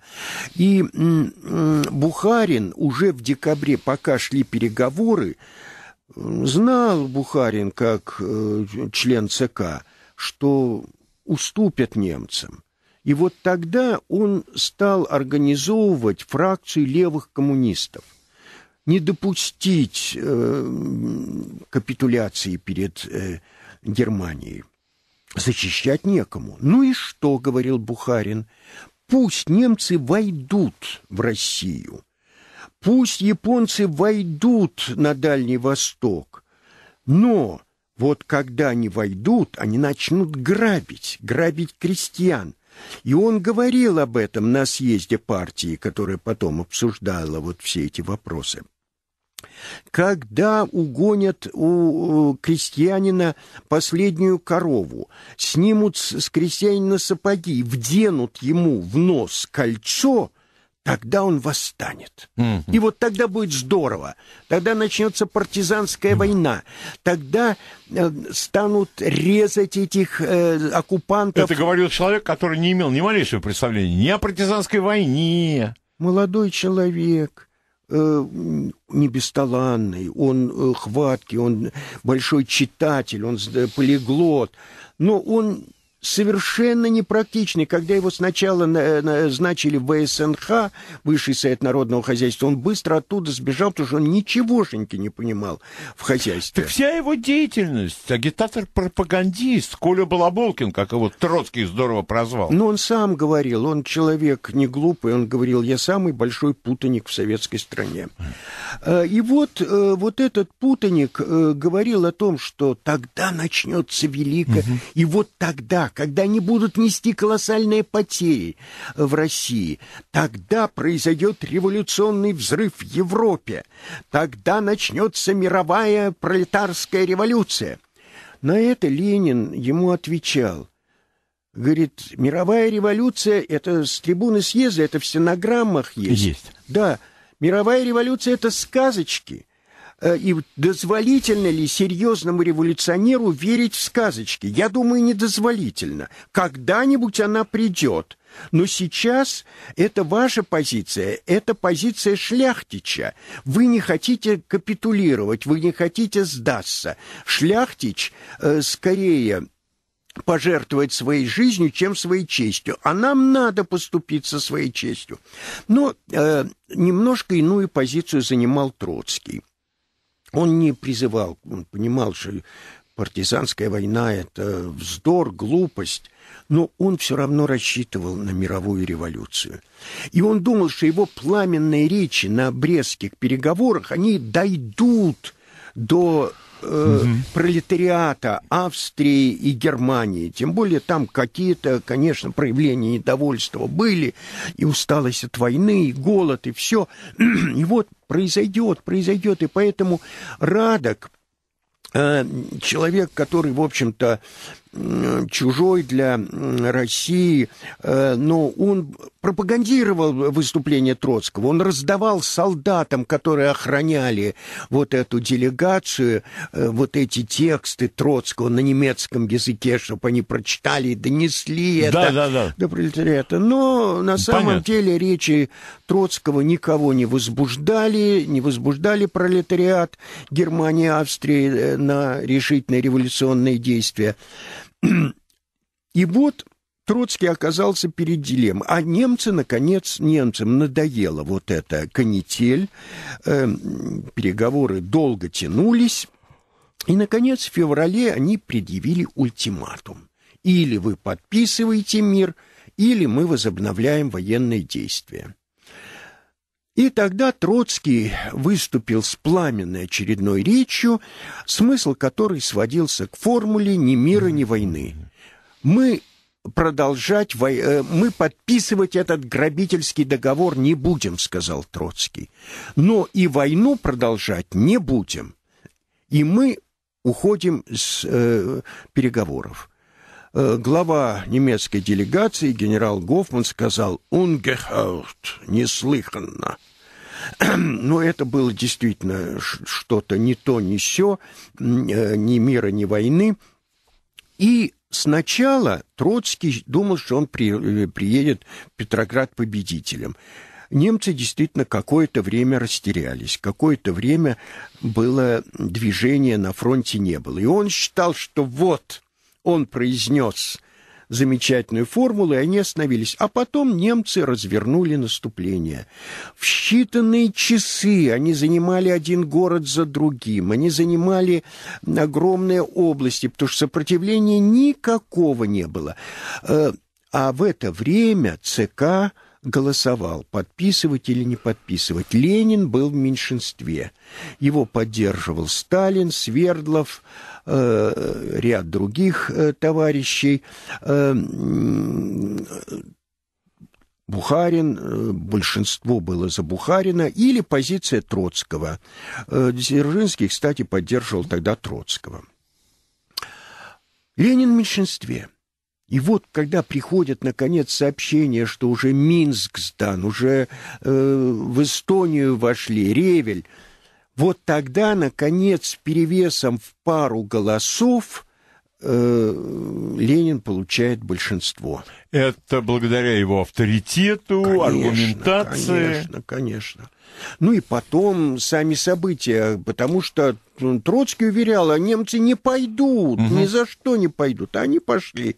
Speaker 2: И э, Бухарин уже в декабре, пока шли переговоры, знал Бухарин как э, член ЦК, что уступят немцам – и вот тогда он стал организовывать фракции левых коммунистов. Не допустить э, капитуляции перед э, Германией. Защищать некому. Ну и что, говорил Бухарин, пусть немцы войдут в Россию. Пусть японцы войдут на Дальний Восток. Но вот когда они войдут, они начнут грабить, грабить крестьян, и он говорил об этом на съезде партии, которая потом обсуждала вот все эти вопросы. Когда угонят у крестьянина последнюю корову, снимут с крестьянина сапоги, вденут ему в нос кольцо – Тогда он восстанет. Mm-hmm. И вот тогда будет здорово. Тогда начнется партизанская mm-hmm. война. Тогда э, станут резать этих э, оккупантов. Это
Speaker 1: говорил человек, который не имел ни малейшего представления
Speaker 2: ни о партизанской войне. Молодой человек э, не бесталанный, он э, хваткий, он большой читатель, он полиглот, но он совершенно непрактичный. Когда его сначала назначили э, в ВСНХ, Высший Совет Народного Хозяйства, он быстро оттуда сбежал, потому что он ничегошеньки не понимал в хозяйстве. Так
Speaker 1: вся его деятельность,
Speaker 2: агитатор-пропагандист, Коля Балаболкин, как его Троцкий здорово прозвал. Но он сам говорил, он человек не глупый, он говорил, я самый большой путаник в советской стране. Э, и вот, э, вот этот путаник говорил о том, что тогда начнется великое, угу. и вот тогда когда они будут нести колоссальные потери в России. Тогда произойдет революционный взрыв в Европе. Тогда начнется мировая пролетарская революция. На это Ленин ему отвечал. Говорит, мировая революция, это с трибуны съезда, это в стенограммах есть. Есть. Да, мировая революция – это сказочки – Э, и дозволительно ли серьезному революционеру верить в сказочки? Я думаю, недозволительно. Когда-нибудь она придет. Но сейчас это ваша позиция, это позиция шляхтича. Вы не хотите капитулировать, вы не хотите сдаться. Шляхтич э, скорее пожертвовать своей жизнью, чем своей честью. А нам надо поступить со своей честью. Но э, немножко иную позицию занимал Троцкий. Он не призывал, он понимал, что партизанская война – это вздор, глупость, но он все равно рассчитывал на мировую революцию. И он думал, что его пламенные речи на брестских переговорах, они дойдут до угу. пролетариата Австрии и Германии. Тем более там какие-то, конечно, проявления недовольства были, и усталость от войны, и голод, и все. *clears throat* И вот произойдет, произойдет. И поэтому Радок э, человек, который, в общем-то, чужой для России, э, но он пропагандировал выступление Троцкого, он раздавал солдатам, которые охраняли вот эту делегацию, э, вот эти тексты Троцкого на немецком языке, чтобы они прочитали и донесли это да, да, да. до пролетариата. Но на самом Понятно. деле речи Троцкого никого не возбуждали, не возбуждали пролетариат Германии, Австрии э, на решительные революционные действия. И вот Троцкий оказался перед дилеммой. А немцы, наконец, немцам надоело вот это канитель. Э, переговоры долго тянулись. И, наконец, в феврале они предъявили ультиматум. Или вы подписываете мир, или мы возобновляем военные действия. И тогда Троцкий выступил с пламенной очередной речью, смысл которой сводился к формуле «ни мира, ни войны». Мы продолжать, э, мы подписывать этот грабительский договор не будем, сказал Троцкий. Но и войну продолжать не будем. И мы уходим с э, переговоров. Э, глава немецкой делегации генерал Гофман сказал «Унгехаут» – неслыханно. *clears throat* Но это было действительно что-то не то, не все э, ни мира, ни войны. И сначала Троцкий думал, что он при, э, приедет в Петроград победителем. Немцы действительно какое-то время растерялись, какое-то время было движение на фронте не было. И он считал, что вот он произнес замечательную формулу, и они остановились. А потом немцы развернули наступление. В считанные часы они занимали один город за другим, они занимали огромные области, потому что сопротивления никакого не было. Э, а в это время ЦК голосовал, подписывать или не подписывать. Ленин был в меньшинстве. Его поддерживал Сталин, Свердлов, Э, ряд других э, товарищей. Э, Бухарин, большинство было за Бухарина, или позиция Троцкого. Дзержинский, кстати, поддерживал тогда Троцкого. Ленин в меньшинстве. И вот, когда приходит, наконец, сообщение, что уже Минск сдан, уже э, в Эстонию вошли, Ревель, вот тогда, наконец, перевесом в пару голосов э, Ленин получает большинство. Это благодаря его авторитету, конечно, аргументации. Конечно, конечно. Ну и потом сами события, потому что э, Троцкий уверял, а немцы не пойдут, угу. ни за что не пойдут. а Они пошли.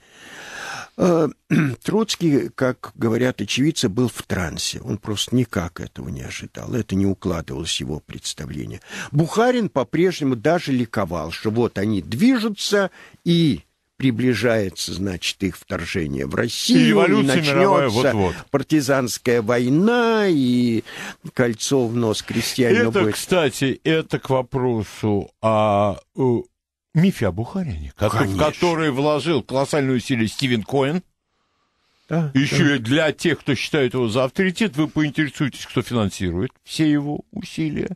Speaker 2: Э, *clears throat* Троцкий, как говорят очевидцы, был в трансе. Он просто никак этого не ожидал. Это не укладывалось в его представление. Бухарин по-прежнему даже ликовал, что вот они движутся и приближается, значит, их вторжение в Россию, и, и начнется вот -вот. партизанская война и кольцо в нос крестьянина. Это, будет.
Speaker 1: кстати, это к вопросу о э, мифе о Бухарине, который, который вложил колоссальную силу Стивен Коэн. Да, Еще да. для тех, кто считает его за авторитет, вы поинтересуетесь, кто финансирует все его усилия.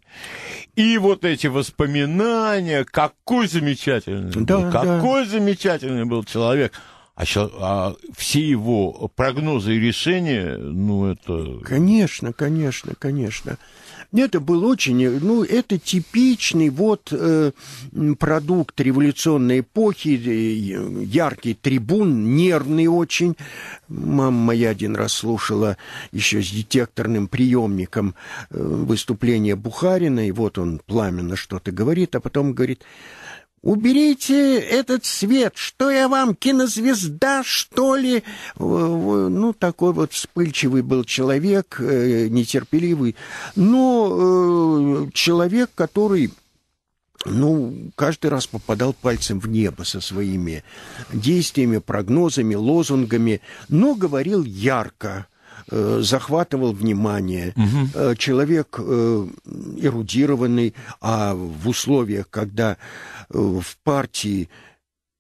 Speaker 1: И вот эти воспоминания, какой замечательный, да, был, да. какой замечательный был человек. А, а все его прогнозы и решения,
Speaker 2: ну это... Конечно, конечно, конечно. Это был очень, ну это типичный вот э, продукт революционной эпохи, э, яркий трибун, нервный очень. Мама моя один раз слушала еще с детекторным приемником э, выступление Бухарина, и вот он пламенно что-то говорит, а потом говорит... Уберите этот свет, что я вам, кинозвезда, что ли? Ну, такой вот вспыльчивый был человек, э, нетерпеливый, но э, человек, который ну, каждый раз попадал пальцем в небо со своими действиями, прогнозами, лозунгами, но говорил ярко, Э, захватывал внимание. Угу. человек э, эрудированный, а в условиях, когда в партии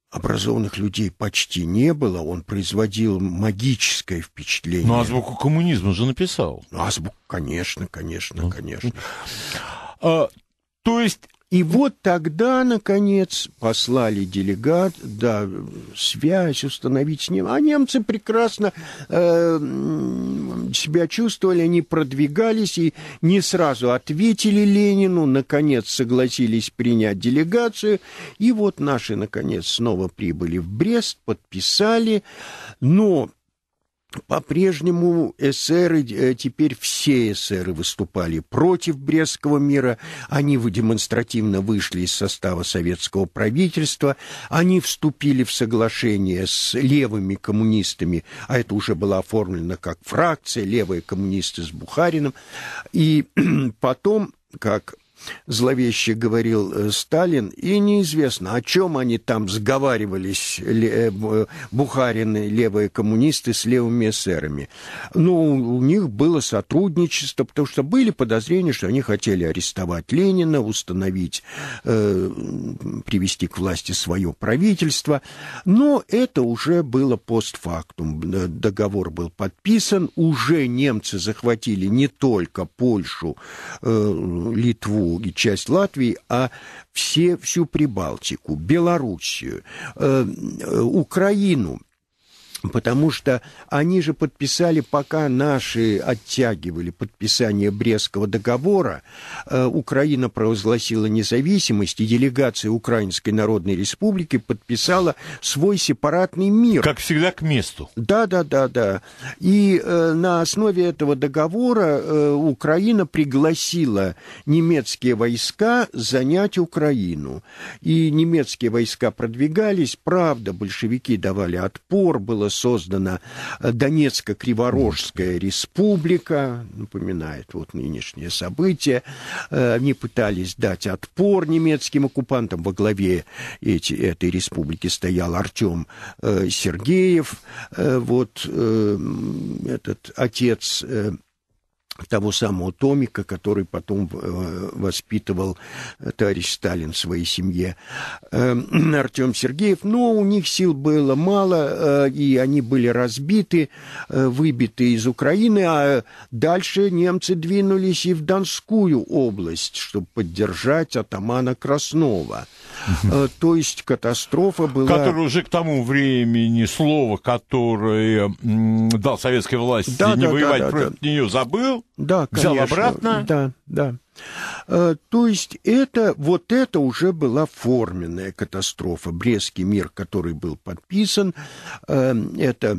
Speaker 2: образованных людей почти не было, он производил магическое впечатление. Ну, азбуку коммунизма же написал. Ну, азбуку, конечно, конечно, ну. конечно. А, то есть и вот тогда, наконец, послали делегат, да, связь установить с ним. А немцы прекрасно э, себя чувствовали, они продвигались и не сразу ответили Ленину, наконец согласились принять делегацию. И вот наши, наконец, снова прибыли в Брест, подписали. Но по-прежнему эсеры, э, теперь все эсеры выступали против Брестского мира, они демонстративно вышли из состава советского правительства, они вступили в соглашение с левыми коммунистами, а это уже было оформлено как фракция, левые коммунисты с Бухарином, и *clears throat* потом, как — зловеще говорил э, Сталин, и неизвестно, о чем они там сговаривались, э, Бухарины, левые коммунисты с левыми эсерами. Но ну, у них было сотрудничество, потому что были подозрения, что они хотели арестовать Ленина, установить, э, привести к власти свое правительство. Но это уже было постфактум. Договор был подписан, уже немцы захватили не только Польшу, э, Литву, и часть Латвии, а все, всю Прибалтику, Белоруссию, э, э Украину, Потому что они же подписали, пока наши оттягивали подписание Брестского договора, э, Украина провозгласила независимость, и делегация Украинской Народной Республики подписала свой сепаратный мир. Как всегда, к месту. Да, да, да, да. И э, на основе этого договора э, Украина пригласила немецкие войска занять Украину. И немецкие войска продвигались, правда, большевики давали отпор, было была создана э, Донецко-Криворожская республика, напоминает вот нынешнее событие. Э, они пытались дать отпор немецким оккупантам. Во главе эти, этой республики стоял Артем э, Сергеев, вот этот отец того самого Томика, который потом э, воспитывал э, товарищ Сталин в своей семье эм, *clears throat* Артем Сергеев. Но у них сил было мало, э, и они были разбиты, выбиты из Украины, а дальше немцы двинулись и в Донскую область, чтобы поддержать атамана Краснова. То есть катастрофа была... Который
Speaker 1: уже к тому времени слово, которое дал советской власти да, не да, воевать да, да, против да. нее, забыл.
Speaker 2: Да, конечно. Взял обратно. Да, да. Э, то есть это, вот это уже была форменная катастрофа. Брестский мир, который был подписан, эм, это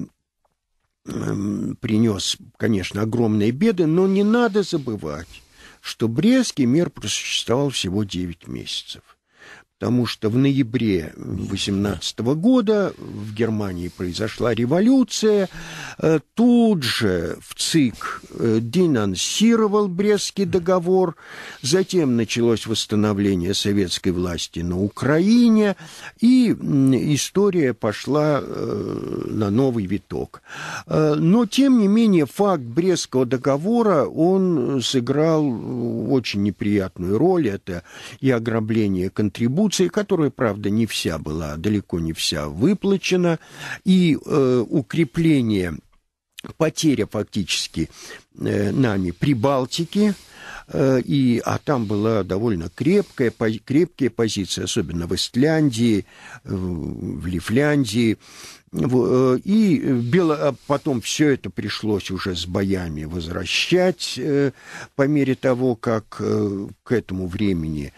Speaker 2: эм, принес, конечно, огромные беды, но не надо забывать, что Брестский мир просуществовал всего 9 месяцев потому что в ноябре 18 года в Германии произошла революция. Э, тут же в ЦИК э, денонсировал Брестский договор. Затем началось восстановление советской власти на Украине. И история пошла э, на новый виток. Но, тем не менее, факт Брестского договора, он сыграл очень неприятную роль. Это и ограбление контрибуции, Конституции, которая, правда, не вся была, далеко не вся выплачена, и э, укрепление, потеря фактически э, нами Прибалтики, э, и, а там была довольно крепкая, по, крепкие позиции, особенно в Истляндии, в, в Лифляндии, Э, и бело... А потом все это пришлось уже с боями возвращать э, по мере того, как э, к этому времени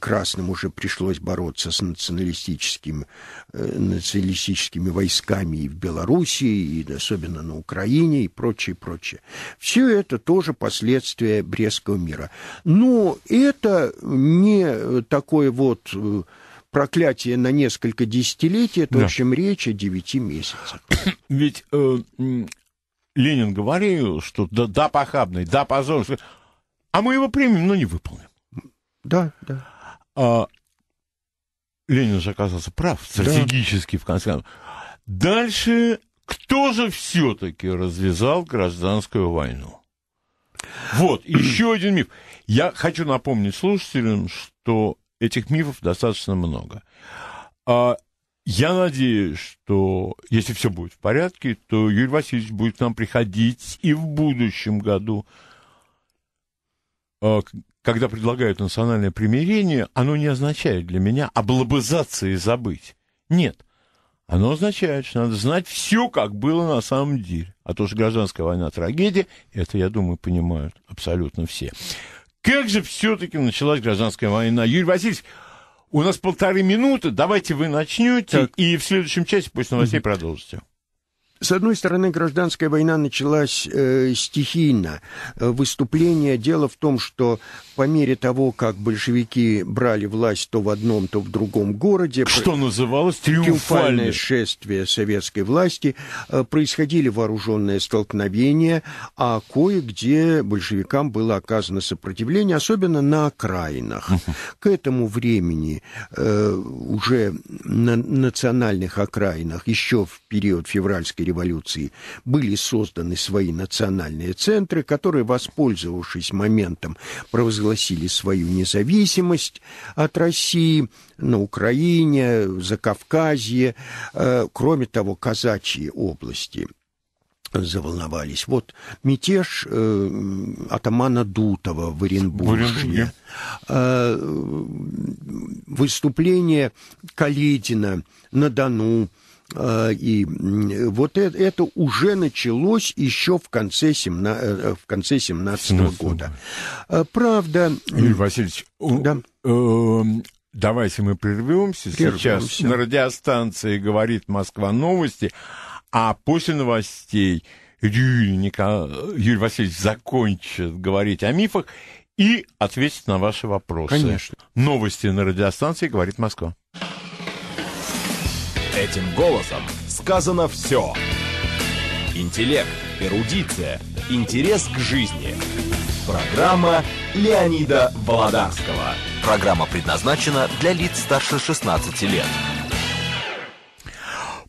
Speaker 2: красным уже пришлось бороться с националистическими, националистическими войсками и в Белоруссии, и особенно на Украине и прочее, прочее. Все это тоже последствия Брестского мира. Но это не такое вот проклятие на несколько десятилетий, это да. в общем речь о девяти месяцах.
Speaker 1: *coughs* Ведь э, Ленин говорил, что да, да похабный, да позорный, а мы его примем, но не выполним.
Speaker 2: Да, да.
Speaker 1: А, Ленин же оказался прав, стратегически да. в конце концов. Дальше кто же все-таки развязал гражданскую войну? Вот, *coughs* еще один миф. Я хочу напомнить слушателям, что Этих мифов достаточно много. А, я надеюсь, что если все будет в порядке, то Юрий Васильевич будет к нам приходить и в будущем году. А, когда предлагают национальное примирение, оно не означает для меня облобызаться и забыть. Нет. Оно означает, что надо знать все, как было на самом деле. А то, что гражданская война трагедия, это, я думаю, понимают абсолютно все. Как же все-таки началась гражданская война? Юрий Васильевич, у нас полторы минуты. Давайте вы начнете, так. и в следующем часе после новостей mm-hmm.
Speaker 2: продолжите. С одной стороны, гражданская война началась э, стихийно. Э, выступление. Дело в том, что по мере того, как большевики брали власть то в одном, то в другом городе... Что
Speaker 1: называлось триумфальное
Speaker 2: шествие советской власти. Э, происходили вооруженные столкновения, а кое-где большевикам было оказано сопротивление, особенно на окраинах. К этому времени э, уже на национальных окраинах, еще в период февральской революции были созданы свои национальные центры, которые, воспользовавшись моментом, провозгласили свою независимость от России на Украине, за Закавказье, э, кроме того, казачьи области заволновались. Вот мятеж э, атамана Дутова в Оренбурге, э, выступление Калидина на Дону, а, и вот это, это уже началось еще в конце, 17, э, э, в конце 17 -го года. А, правда... Юрий Васильевич, да? Эм, давайте мы прервемся, прервемся. сейчас на
Speaker 1: радиостанции «Говорит Москва новости», а после новостей Юрий, Никол... Юрий Васильевич закончит говорить о мифах и ответит на ваши вопросы. Конечно. Новости на радиостанции «Говорит Москва». Этим голосом сказано все. Интеллект, эрудиция, интерес к жизни. Программа Леонида Володарского. Программа предназначена для лиц старше 16 лет.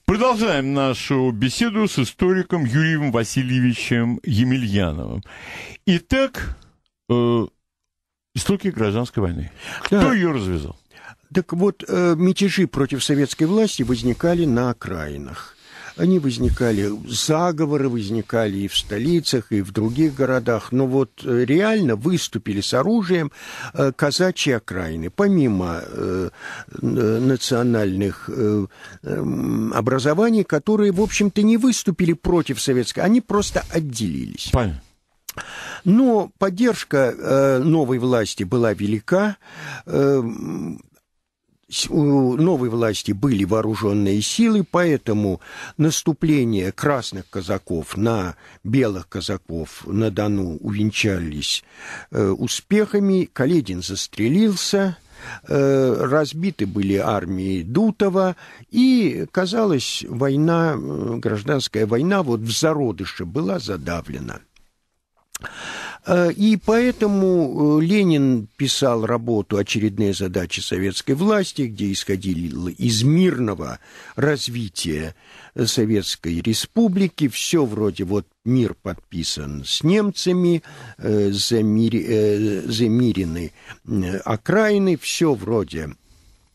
Speaker 1: Продолжаем нашу беседу с историком Юрием Васильевичем Емельяновым. Итак, э, истоки гражданской
Speaker 2: войны. Кто да. ее развязал? Так вот, э, мятежи против советской власти возникали на окраинах. Они возникали, заговоры возникали и в столицах, и в других городах, но вот э, реально выступили с оружием э, казачьи окраины. Помимо национальных образований, которые, в общем-то, не выступили против советской, они просто отделились. Понятно. Но поддержка э, новой власти была велика. Э, у новой власти были вооруженные силы, поэтому наступление красных казаков на белых казаков на Дону увенчались э, успехами. Каледин застрелился, э, разбиты были армии Дутова, и, казалось, война, э, гражданская война вот в зародыше была задавлена. Э, и поэтому э, Ленин писал работу «Очередные задачи советской власти», где исходил из мирного развития Советской Республики. Все вроде вот мир подписан с немцами, э, замири, э, замирены окраины, все вроде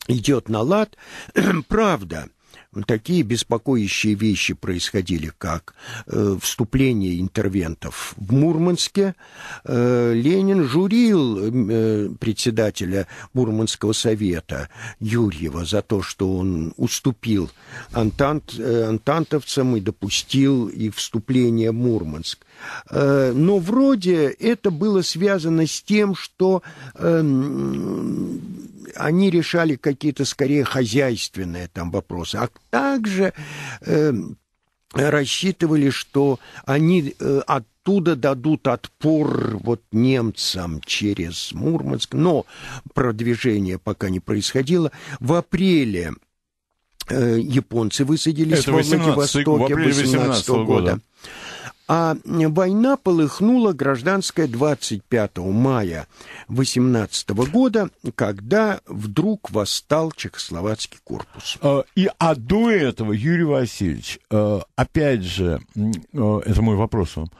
Speaker 2: идет на лад. *clears throat* Правда – такие беспокоящие вещи происходили, как э, вступление интервентов в Мурманске. Э, Ленин журил э, председателя Мурманского совета Юрьева за то, что он уступил антант, э, антантовцам и допустил их вступление в Мурманск. Э, но вроде это было связано с тем, что эм, они решали какие-то скорее хозяйственные там вопросы, а также эм, рассчитывали, что они э, оттуда дадут отпор вот немцам через Мурманск, но продвижение пока не происходило. В апреле э, японцы высадились Это во Владивостоке 18 -го года. года. А война полыхнула гражданская 25 мая 18 года, когда вдруг восстал чехословацкий корпус. А, и, а до
Speaker 1: этого, Юрий Васильевич, э, опять же, э, это мой вопрос вам,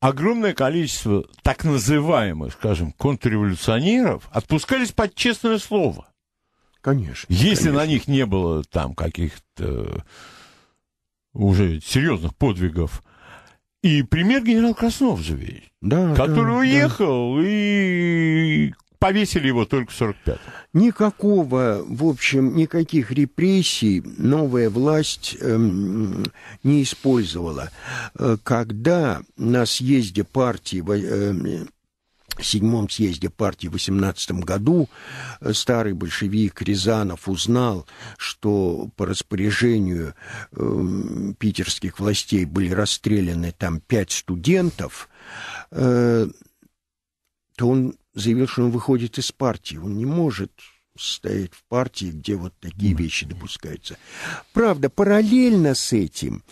Speaker 1: огромное количество так называемых, скажем, контрреволюционеров отпускались под честное слово. Конечно. Если конечно. на них не было там каких-то уже серьезных подвигов и пример генерал
Speaker 2: Краснов же ведь, да, который да, уехал да. и повесили его только в 45-м. Никакого, в общем, никаких репрессий новая власть эм, не использовала. Э, когда на съезде партии... Э, седьмом съезде партии в 18 году э, старый большевик Рязанов узнал, что по распоряжению э, питерских властей были расстреляны там пять студентов, э, то он заявил, что он выходит из партии. Он не может стоять в партии, где вот такие вещи допускаются. Правда, параллельно с этим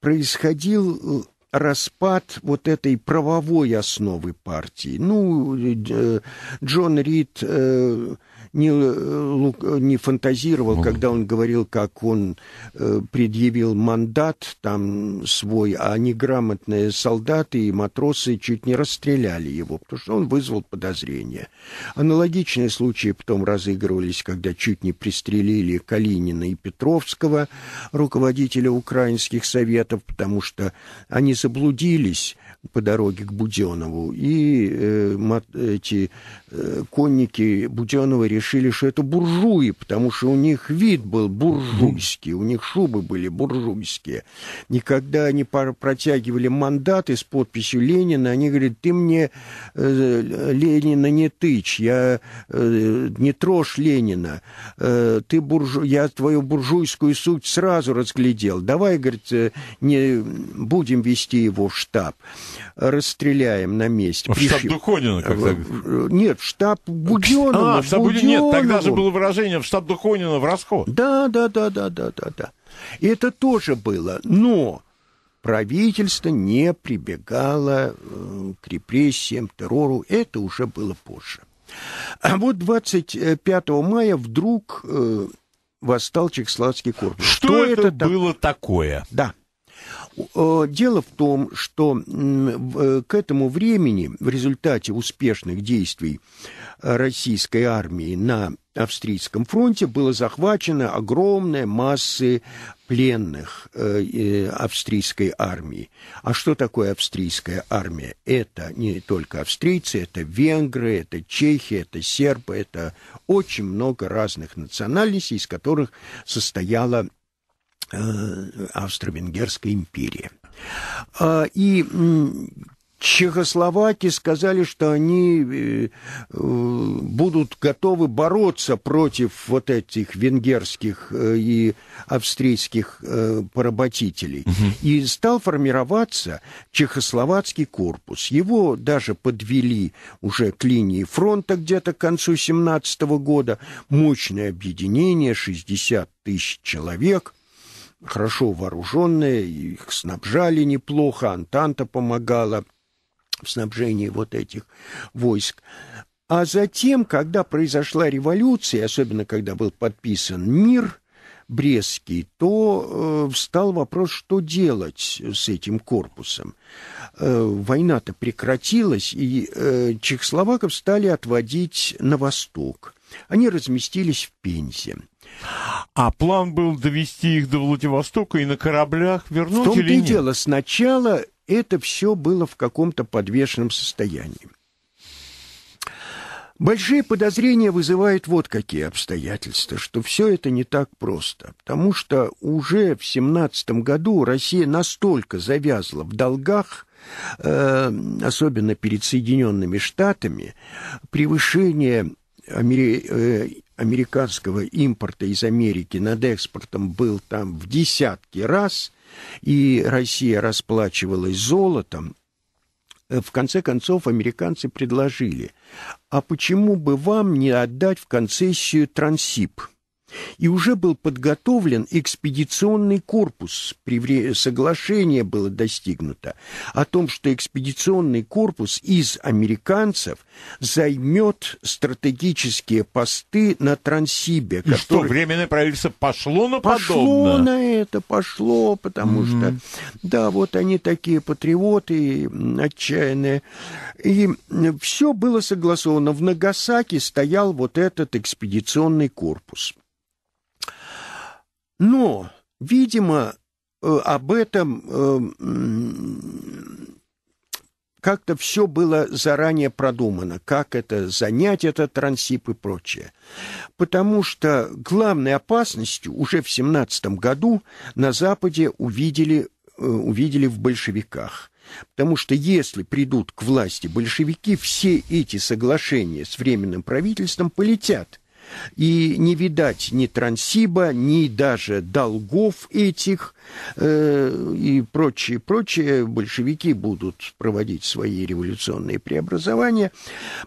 Speaker 2: происходил э, распад вот этой правовой основы партии. Ну, э, Джон Рид э, не, э, э, не фантазировал, ну когда он говорил, как он э, предъявил мандат там свой, а неграмотные солдаты и матросы чуть не расстреляли его, потому что он вызвал подозрения. Аналогичные случаи потом разыгрывались, когда чуть не пристрелили Калинина и Петровского, руководителя украинских советов, потому что они заблудились по дороге к Буденову, и э, эти э, конники Буденова решили, что это буржуи, потому что у них вид был буржуйский, у них шубы были буржуйские. И когда они протягивали мандаты с подписью Ленина, они говорят, ты мне э, Ленина не тычь, я э, не трожь Ленина, э, ты буржу... я твою буржуйскую суть сразу разглядел, давай, говорит, э, не будем вести его в штаб расстреляем на месте. В штаб Духонина э, как-то? Э, нет, в штаб Буденова. А, в штаб Буденова. Нет, тогда же было выражение в штаб Духонина в расход. Да, да, да, да, да, да, да. Это тоже было. Но правительство не прибегало э, к репрессиям, террору. Это уже было позже. А вот 25 мая вдруг восстал Чехословацкий корпус. Что, Что это, это так... было
Speaker 1: такое?
Speaker 2: Да. Э, дело в том, что э, к этому времени в результате успешных действий э, российской армии на австрийском фронте было захвачено огромное массы пленных австрийской армии. А что такое австрийская армия? Это не только австрийцы, это венгры, это чехи, это сербы, это очень много разных национальностей, из которых состояла Э, Австро-Венгерской империи. А, и чехословаки сказали, что они э, э, будут готовы бороться против вот этих венгерских и австрийских поработителей. Угу. И стал формироваться чехословацкий корпус. Его даже подвели уже к линии фронта где-то к концу 17 года. Мощное объединение, 60 тысяч человек, хорошо вооруженные, их снабжали неплохо, Антанта помогала в снабжении вот этих войск. А затем, когда произошла революция, особенно когда был подписан мир Брестский, то э, встал вопрос, что делать с этим корпусом. Э, война-то прекратилась, и э, чехословаков стали отводить на восток. Они разместились в Пензе. А план был довести их до Владивостока и на кораблях вернуть в том -то и дело, сначала это все было в каком-то подвешенном состоянии. Большие подозрения вызывают вот какие обстоятельства, что все это не так просто, потому что уже в семнадцатом году Россия настолько завязла в долгах, э, особенно перед Соединенными Штатами, превышение Э, американского импорта из Америки над экспортом был там в десятки раз, и Россия расплачивалась золотом, э, в конце концов американцы предложили, а почему бы вам не отдать в концессию Трансип – и уже был подготовлен экспедиционный корпус. соглашение было достигнуто о том, что экспедиционный корпус из американцев займет стратегические посты на Транссибе. Которые... И что, Временное правительство пошло на подобное? Пошло на это, пошло, потому mm-hmm. что, да, вот они такие патриоты отчаянные. И все было согласовано. В Нагасаки стоял вот этот экспедиционный корпус. Но, видимо, э, об этом э, как-то все было заранее продумано, как это занять этот трансип и прочее. Потому что главной опасностью уже в 17 году на Западе увидели, э, увидели в большевиках – Потому что если придут к власти большевики, все эти соглашения с Временным правительством полетят – и не видать ни Трансиба, ни даже долгов этих э, и прочее, прочее. Большевики будут проводить свои революционные преобразования.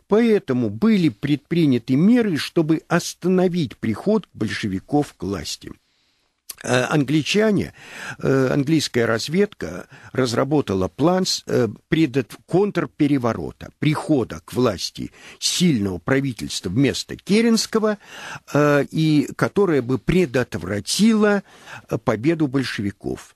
Speaker 2: Поэтому были предприняты меры, чтобы остановить приход большевиков к власти. Э, англичане, э, английская разведка разработала план э, предот... контрпереворота, прихода к власти сильного правительства вместо Керенского, и которое бы предотвратило победу большевиков.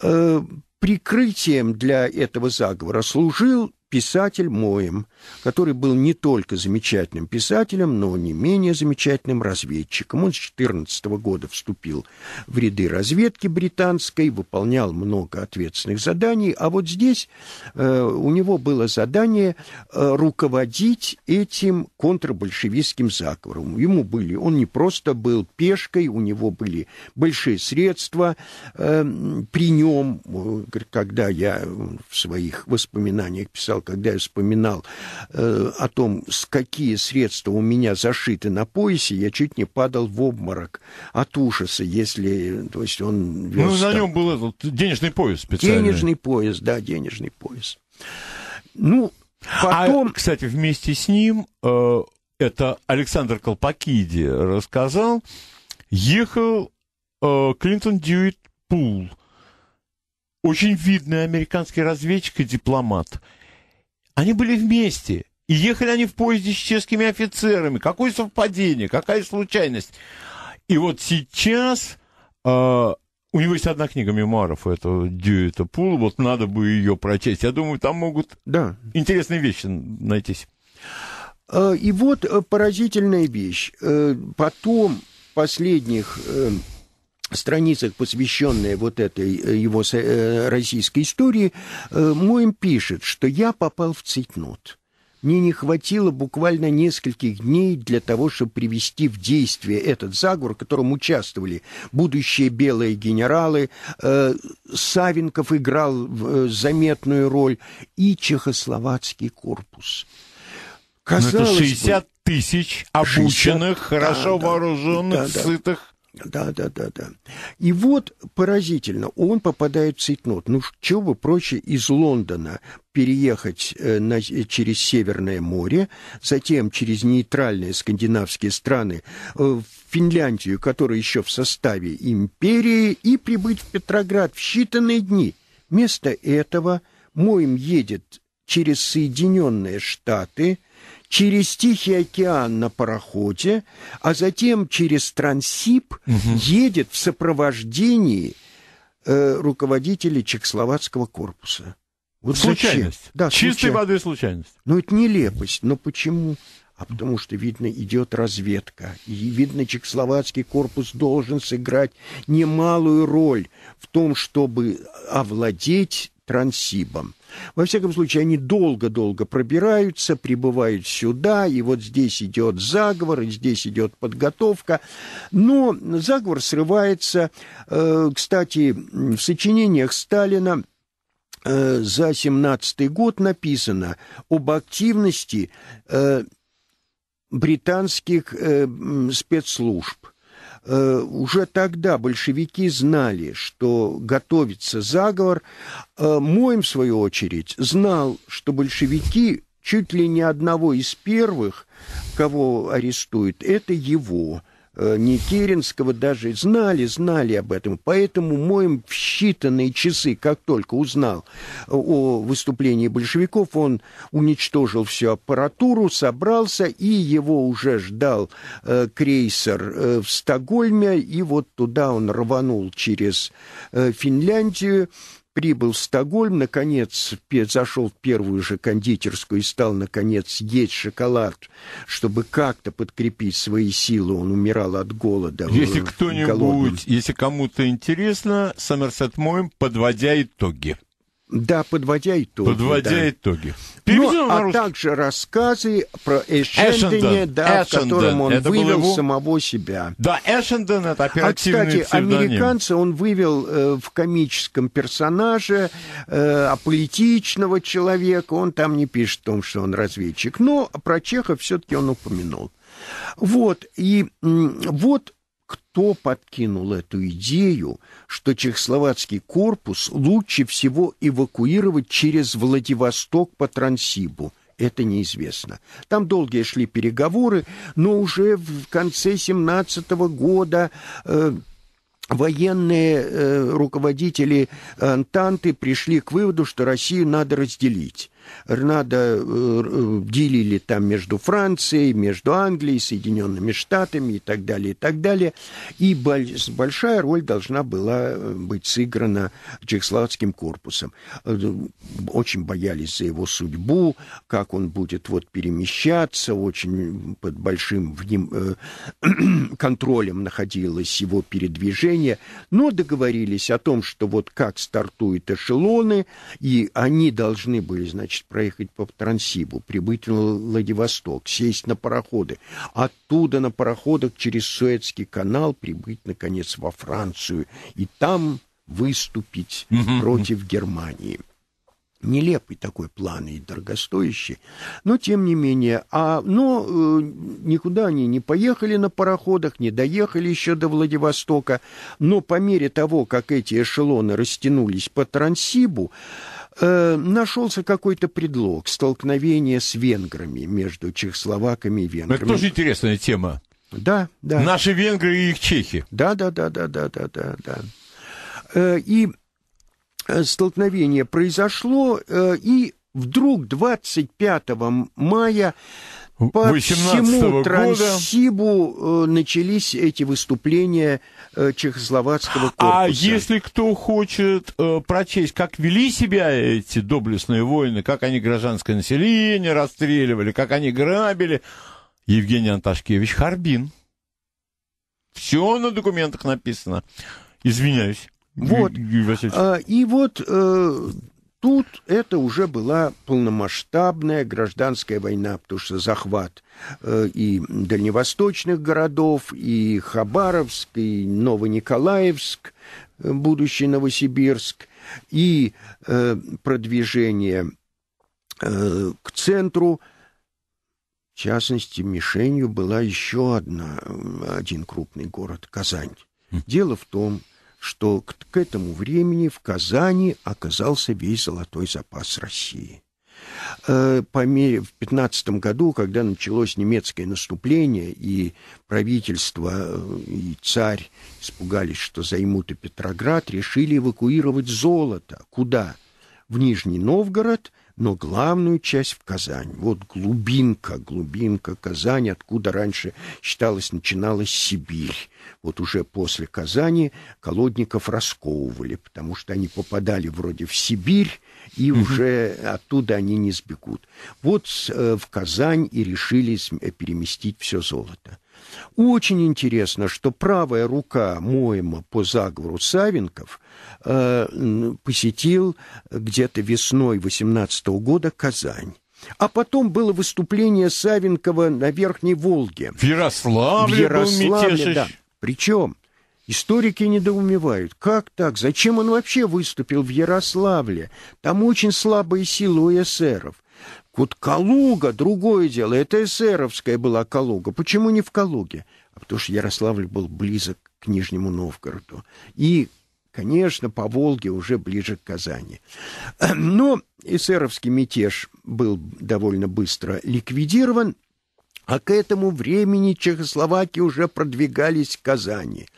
Speaker 2: Прикрытием для этого заговора служил писатель Моем, который был не только замечательным писателем, но не менее замечательным разведчиком. Он с 14 года вступил в ряды разведки британской, выполнял много ответственных заданий, а вот здесь э, у него было задание э, руководить этим контрбольшевистским заговором. Ему были, он не просто был пешкой, у него были большие средства э, при нем, э, когда я в своих воспоминаниях писал когда я вспоминал э, о том, с какие средства у меня зашиты на поясе, я чуть не падал в обморок от ужаса, если, то есть он ну, вез... Ну, на нем был этот денежный пояс специальный. Денежный пояс, да, денежный пояс.
Speaker 1: Ну, потом... А, кстати, вместе с ним, э, это Александр Колпакиди рассказал, ехал э, Клинтон Дьюит Пул, очень видный американский разведчик и дипломат – они были вместе. И ехали они в поезде с чешскими офицерами. Какое совпадение, какая случайность. И вот сейчас э, у него есть одна книга мемуаров этого Дюэта Пула, вот надо бы ее прочесть. Я
Speaker 2: думаю, там могут да. интересные вещи найтись. Э, и вот э, поразительная вещь. Э, потом последних страницах, посвященные вот этой э, его э, российской истории, э, Моем пишет, что я попал в цитнут. Мне не хватило буквально нескольких дней для того, чтобы привести в действие этот заговор, в котором участвовали будущие белые генералы, Савенков играл заметную роль и чехословацкий корпус. Ну, Казалось Но это 60
Speaker 1: тысяч
Speaker 2: обученных, 60, хорошо да, вооруженных, да, да, сытых да, да, да, да. И вот поразительно, он попадает в цейтнот. Ну, чего бы проще из Лондона переехать э, на, э, через Северное море, затем через нейтральные скандинавские страны э, в Финляндию, которая еще в составе империи, и прибыть в Петроград в считанные дни. Вместо этого моим едет через Соединенные Штаты – через Тихий океан на пароходе, а затем через Транссиб угу. едет в сопровождении э, руководителей чехословацкого корпуса. Вот случайность. Зачем? Да, Чистой случай... воды случайность. Ну, это нелепость. Но почему? А потому что, видно, идет разведка. И, видно, чехословацкий корпус должен сыграть немалую роль в том, чтобы овладеть Транссибом. Во всяком случае, они долго-долго пробираются, прибывают сюда, и вот здесь идет заговор, и здесь идет подготовка. Но заговор срывается, э, кстати, в сочинениях Сталина э, за 17 год написано об активности э, британских спецслужб Э, уже тогда большевики знали, что готовится заговор. Э, Моем, в свою очередь, знал, что большевики чуть ли не одного из первых, кого арестуют, это его. Э, Никеринского даже знали, знали об этом. Поэтому Моем в считанные часы, как только узнал э, о выступлении большевиков, он уничтожил всю аппаратуру, собрался, и его уже ждал э, крейсер э, в Стокгольме, и вот туда он рванул через э, Финляндию, прибыл в Стокгольм, наконец зашел в первую же кондитерскую и стал, наконец, есть шоколад, чтобы как-то подкрепить свои силы. Он умирал от голода. Э, если кто-нибудь,
Speaker 1: если кому-то
Speaker 2: интересно, Саммерсет Моем, подводя итоги. Да, подводя итоги. Подводя да. итоги. ну, а также рассказы про Эшендене, да, Эшенден. в котором он это вывел его... самого себя. Да, Эшенден это а, оперативный а, кстати, псевдоним. американца он вывел э, в комическом персонаже э, аполитичного человека. Он там не пишет о том, что он разведчик. Но про Чеха все-таки он упомянул. Вот, и вот кто подкинул эту идею, что чехословацкий корпус лучше всего эвакуировать через Владивосток по Трансибу. Это неизвестно. Там долгие шли переговоры, но уже в конце 17 -го года... Э, военные э, руководители э, Антанты пришли к выводу, что Россию надо разделить. Надо э, э, делили там между Францией, между Англией, Соединенными Штатами и так далее, и так далее. И большая роль должна была э, быть сыграна чехословацким корпусом. Очень боялись за его судьбу, как он будет вот перемещаться, очень под большим вним... *clears throat* контролем находилось его передвижение. Но договорились о том, что вот как стартуют эшелоны, и они должны были, значит, значит проехать по Трансибу, прибыть на Владивосток, сесть на пароходы, оттуда на пароходах через Суэцкий канал прибыть, наконец, во Францию и там выступить против Германии. Нелепый такой план и дорогостоящий, но тем не менее. А, но э, никуда они не поехали на пароходах, не доехали еще до Владивостока. Но по мере того, как эти эшелоны растянулись по Трансибу, э, нашелся какой-то предлог столкновения с венграми между чехословаками и венграми. Это тоже интересная тема. Да, да. Наши венгры и их чехи. Да, да, да, да, да, да, да, да. Э, и э, столкновение произошло, э, и вдруг 25 мая по всему Транссибу года. Э, начались эти выступления э, чехословацкого а корпуса. А если
Speaker 1: кто хочет э, прочесть, как вели себя эти доблестные воины, как они гражданское население расстреливали, как они грабили, Евгений Анташкевич Харбин. Все на документах написано.
Speaker 2: Извиняюсь. Вот. А, и вот э, тут это уже была полномасштабная гражданская война, потому что захват э, и дальневосточных городов, и Хабаровск, и Новониколаевск, э, будущий Новосибирск, и э, продвижение э, к центру. В частности, мишенью была еще одна, э, один крупный город – Казань. Хм. Дело в том, что к, к этому времени в Казани оказался весь золотой запас России. Э, по мере, в 15 году, когда началось немецкое наступление, и правительство, э, и царь испугались, что займут и Петроград, решили эвакуировать золото. Куда? В Нижний Новгород – но главную часть в Казань. Вот глубинка, глубинка Казань, откуда раньше считалось, начиналась Сибирь. Вот уже после Казани колодников расковывали, потому что они попадали вроде в Сибирь, и уже оттуда они не сбегут. Вот э, в Казань и решили э, переместить все золото. Очень интересно, что правая рука Моема по заговору Савенков э, посетил где-то весной 18 года Казань. А потом было выступление Савенкова на Верхней Волге.
Speaker 1: В Ярославле, в Ярославле был да.
Speaker 2: Причем Историки недоумевают, как так, зачем он вообще выступил в Ярославле? Там очень слабые силы эсеров. Вот Калуга, другое дело, это эсеровская была Калуга. Почему не в Калуге? А потому что Ярославль был близок к Нижнему Новгороду. И, конечно, по Волге уже ближе к Казани. *clears throat* Но эсеровский мятеж был довольно быстро ликвидирован, а к этому времени чехословаки уже продвигались к Казани –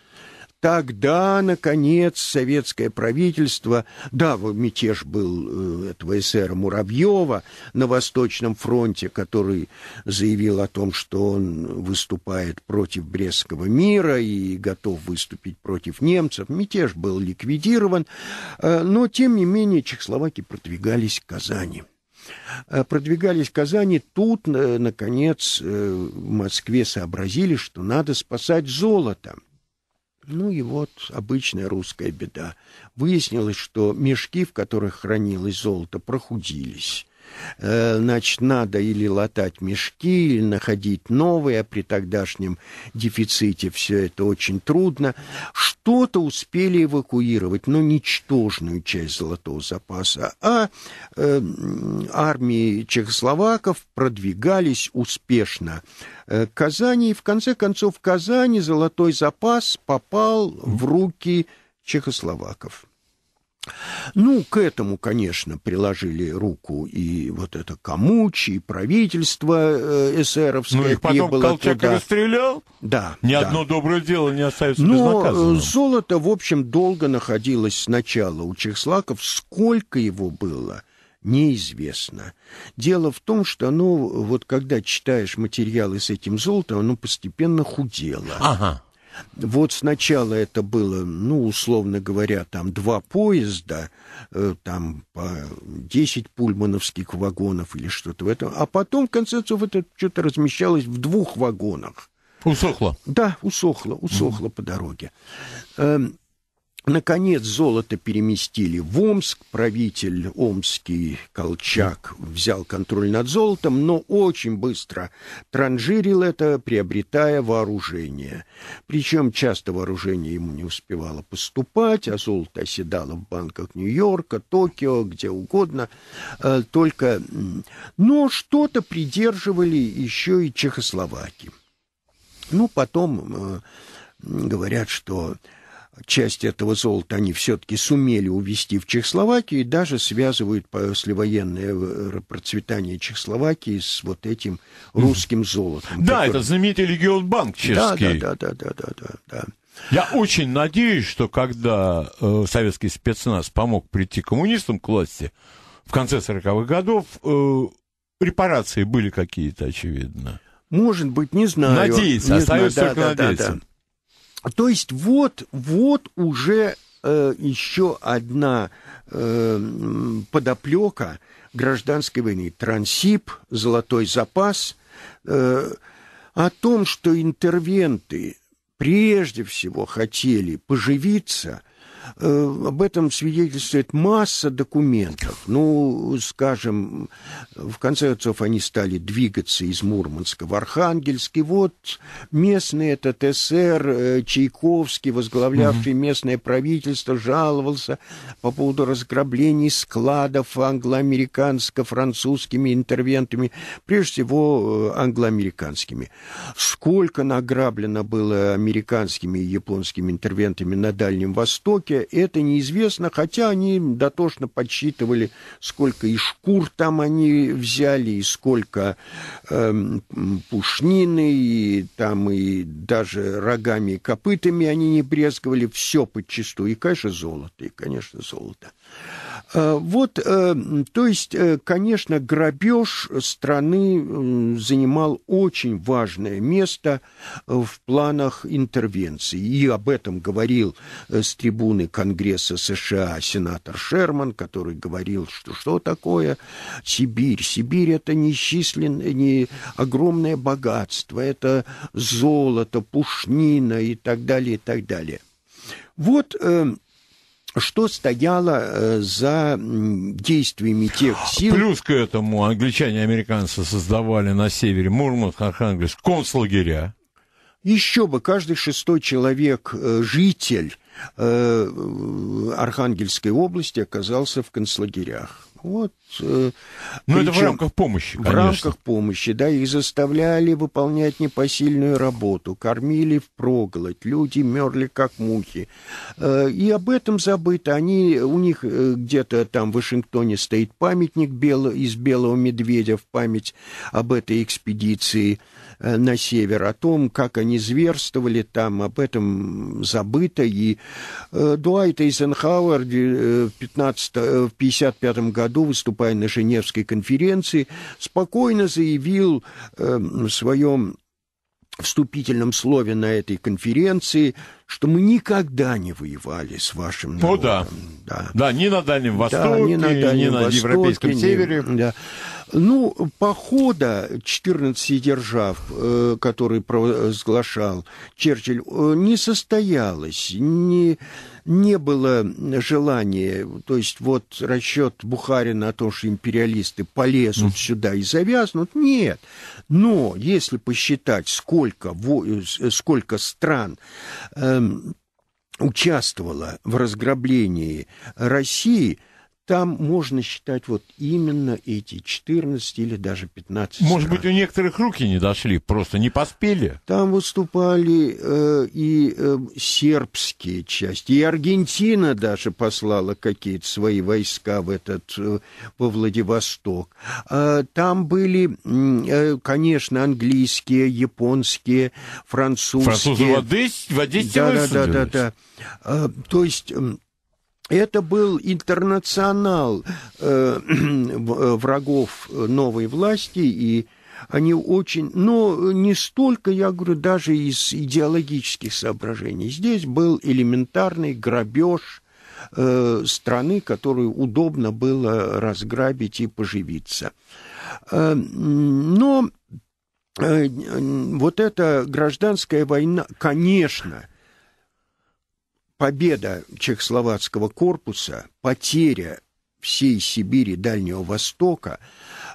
Speaker 2: Тогда, наконец, советское правительство, да, мятеж был э, этого эсера Муравьева на Восточном фронте, который заявил о том, что он выступает против Брестского мира и готов выступить против немцев. Мятеж был ликвидирован, э, но, тем не менее, чехословаки продвигались к Казани э, продвигались в Казани. Тут, наконец, в Москве сообразили, что надо спасать золото. Ну и вот обычная русская беда. Выяснилось, что мешки, в которых хранилось золото, прохудились. Э, значит, надо или латать мешки, или находить новые, а при тогдашнем дефиците все это очень трудно. Что-то успели эвакуировать, но ничтожную часть золотого запаса. А э, армии чехословаков продвигались успешно к э, Казани. И в конце концов в Казани золотой запас попал в руки чехословаков. Ну, к этому, конечно, приложили руку и вот это Камучи, и правительство э, эсеровское. Ну, их потом Колчак туда.
Speaker 1: расстрелял?
Speaker 2: Да. Ни да.
Speaker 1: одно доброе дело не остается
Speaker 2: Но безнаказанным. Э, золото, в общем, долго находилось сначала у чехслаков. Сколько его было, неизвестно. Дело в том, что оно, вот когда читаешь материалы с этим золотом, оно постепенно худело. Ага. Вот сначала это было, ну, условно говоря, там два поезда, э, там по 10 пульмановских вагонов или что-то в этом. А потом, в конце концов, это что-то размещалось в двух вагонах. Усохло? Да, усохло, усохло mm. по дороге. Эм, Наконец золото переместили в Омск. Правитель Омский Колчак взял контроль над золотом, но очень быстро транжирил это, приобретая вооружение. Причем часто вооружение ему не успевало поступать, а золото оседало в банках Нью-Йорка, Токио, где угодно. Э, только... Но что-то придерживали еще и чехословаки. Ну, потом э, говорят, что часть этого золота они все-таки сумели увезти в Чехословакию и даже связывают послевоенное э, процветание Чехословакии с вот этим русским золотом. Да, который... это знаменитый
Speaker 1: легион-банк чешский. Да,
Speaker 2: да, да, да, да, да,
Speaker 1: да. Я очень надеюсь, что когда э, советский спецназ помог прийти коммунистам к власти в конце 40-х годов, э, репарации были какие-то, очевидно.
Speaker 2: Может быть, не знаю. Надеюсь, не остается только да, надеяться. Да, да. То есть вот, вот уже э, еще одна э, подоплека гражданской войны. Трансип, золотой запас. Э, о том, что интервенты прежде всего хотели поживиться – Э, об этом свидетельствует масса документов. Ну, скажем, в конце концов они стали двигаться из Мурманска в Архангельск. И вот местный этот СССР э, Чайковский, возглавлявший угу. местное правительство, жаловался по поводу разграблений складов англо англоамериканско-французскими интервентами, прежде всего э, англо-американскими. Сколько награблено было американскими и японскими интервентами на Дальнем Востоке, прочее, это неизвестно, хотя они дотошно подсчитывали, сколько и шкур там они взяли, и сколько э, пушнины, и там и даже рогами и копытами они не брезговали, все подчистую, и, конечно, золото, и, конечно, золото. Э, вот, э, то есть, э, конечно, грабеж страны занимал очень важное место в планах интервенции. И об этом говорил с трибуны Конгресса США сенатор Шерман, который говорил, что что такое Сибирь? Сибирь – это несчисленное, не огромное богатство, это золото, пушнина и так далее, и так далее. Вот эм, что стояло э, за действиями тех сил. Плюс
Speaker 1: к этому англичане и американцы создавали на севере Мурманск, Архангельск концлагеря.
Speaker 2: Еще бы, каждый шестой человек, э, житель э, Архангельской области оказался в концлагерях. Вот. Э, Но ну, это в рамках
Speaker 1: помощи, конечно. В рамках
Speaker 2: помощи, да, их заставляли выполнять непосильную работу, кормили в проголодь, люди мерли как мухи. Э, и об этом забыто. Они, у них э, где-то там в Вашингтоне стоит памятник бело, из белого медведя в память об этой экспедиции – Э, на север, о том, как они зверствовали там, об этом забыто. И э, Дуайт Эйзенхауэр э, в 1955 году, выступая на Женевской конференции, спокойно заявил в своем вступительном слове на этой конференции, что мы никогда не воевали с вашим народом. ну да. Да. да, ни на Дальнем Востоке, да, ни на, Дальнем ни на Востоке, Европейском ни... Севере. Да. Ну, похода 14 держав, э, который провозглашал Черчилль, э, не состоялось, не, не было желания, то есть вот расчет Бухарина о том, что империалисты полезут mm. сюда и завязнут, нет. Но если посчитать, сколько, э, сколько стран... Эм, участвовала в разграблении России – там можно считать вот именно эти 14 или даже 15 Может быть, у некоторых руки не дошли, просто не поспели? Там выступали э, и э, сербские части, и Аргентина даже послала какие-то свои войска в этот, э, во Владивосток. Э, там были, э, конечно, английские, японские, французские. Французы в
Speaker 1: Одессе, в Одессе да, да, да, да,
Speaker 2: да. Э, то есть... Это был интернационал э, *clears throat* э врагов э, новой власти, и они очень... Но не столько, я говорю, даже из идеологических соображений. Здесь был элементарный грабеж э, страны, которую удобно было разграбить и поживиться. Э, но э, вот эта гражданская война, конечно, победа чехословацкого корпуса, потеря всей Сибири, Дальнего Востока,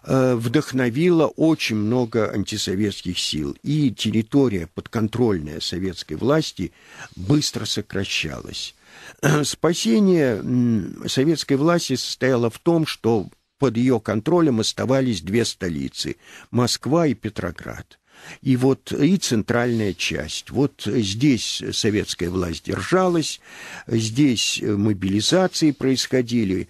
Speaker 2: э, вдохновила очень много антисоветских сил. И территория, подконтрольная советской власти, быстро сокращалась. Э, спасение советской власти состояло в том, что под ее контролем оставались две столицы – Москва и Петроград. И вот и центральная часть. Вот здесь советская власть держалась, здесь мобилизации происходили,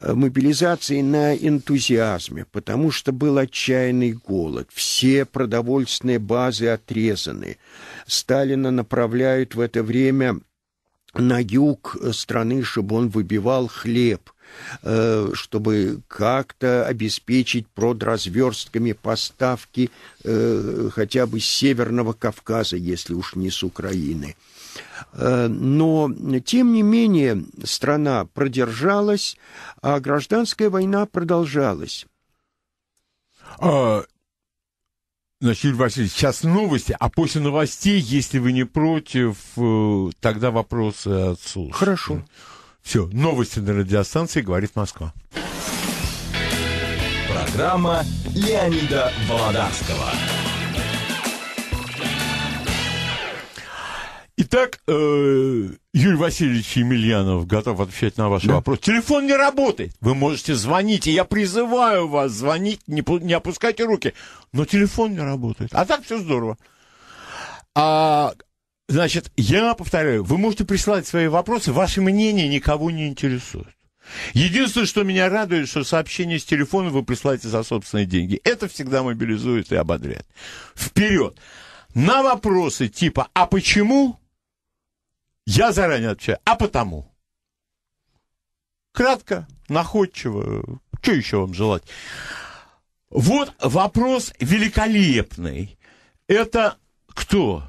Speaker 2: мобилизации на энтузиазме, потому что был отчаянный голод. Все продовольственные базы отрезаны. Сталина направляют в это время на юг страны, чтобы он выбивал хлеб – Э, чтобы как-то обеспечить продразверстками поставки э, хотя бы с Северного Кавказа, если уж не с Украины. Э, но, тем не менее, страна продержалась, а гражданская война продолжалась.
Speaker 1: А, значит, Юрий сейчас новости, а после новостей, если вы не против, тогда вопросы отсутствуют. Хорошо. Все, новости на радиостанции «Говорит Москва». Программа Леонида Володарского. Итак, э, Юрий Васильевич Емельянов готов отвечать на ваши да. вопросы. Телефон не работает. Вы можете звонить, и я призываю вас звонить, не, не опускайте руки. Но телефон не работает. А так все здорово. А, Значит, я повторяю, вы можете присылать свои вопросы, ваше мнение никого не интересует. Единственное, что меня радует, что сообщение с телефона вы присылаете за собственные деньги. Это всегда мобилизует и ободряет. Вперед! На вопросы типа «А почему?» я заранее отвечаю «А потому?» Кратко, находчиво, что еще вам желать? Вот вопрос великолепный. Это кто?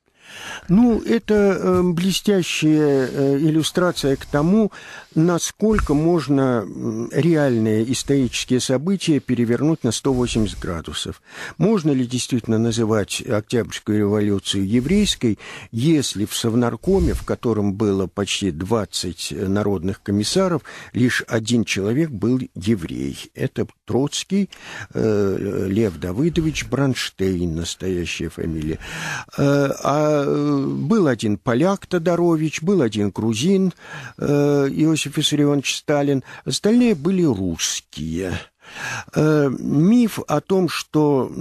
Speaker 2: Ну, это эм, блестящая э, иллюстрация к тому, насколько можно реальные исторические события перевернуть на 180 градусов. Можно ли действительно называть Октябрьскую революцию еврейской, если в Совнаркоме, в котором было почти 20 э, народных комиссаров, лишь один человек был еврей? Это Троцкий, э, Лев Давыдович Бранштейн, настоящая фамилия. А Э, был один поляк Тодорович, был один грузин э, Иосиф Виссарионович Сталин, остальные были русские. Э, миф о том, что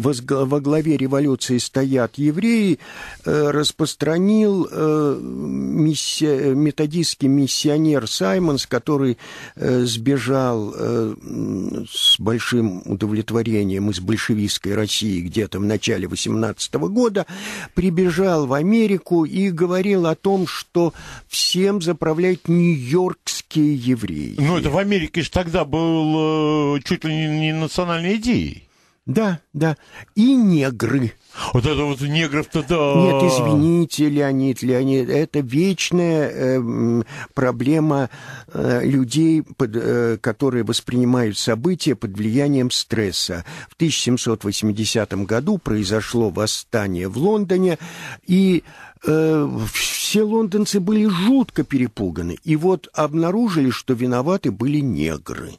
Speaker 2: во главе революции стоят евреи, э, распространил э, методистский миссионер Саймонс, который э, сбежал с большим удовлетворением из большевистской России где-то в начале 18 года, прибежал в Америку и говорил о том, что всем заправляют нью-йоркские евреи.
Speaker 1: Ну, это в Америке же тогда был
Speaker 2: чуть ли не национальной идеей. Да, да. И негры.
Speaker 1: Вот это вот негров-то да. Нет,
Speaker 2: извините, Леонид, Леонид, это вечная э, проблема э, людей, под, э, которые воспринимают события под влиянием стресса. В 1780 году произошло восстание в Лондоне, и э, все лондонцы были жутко перепуганы. И вот обнаружили, что виноваты были негры.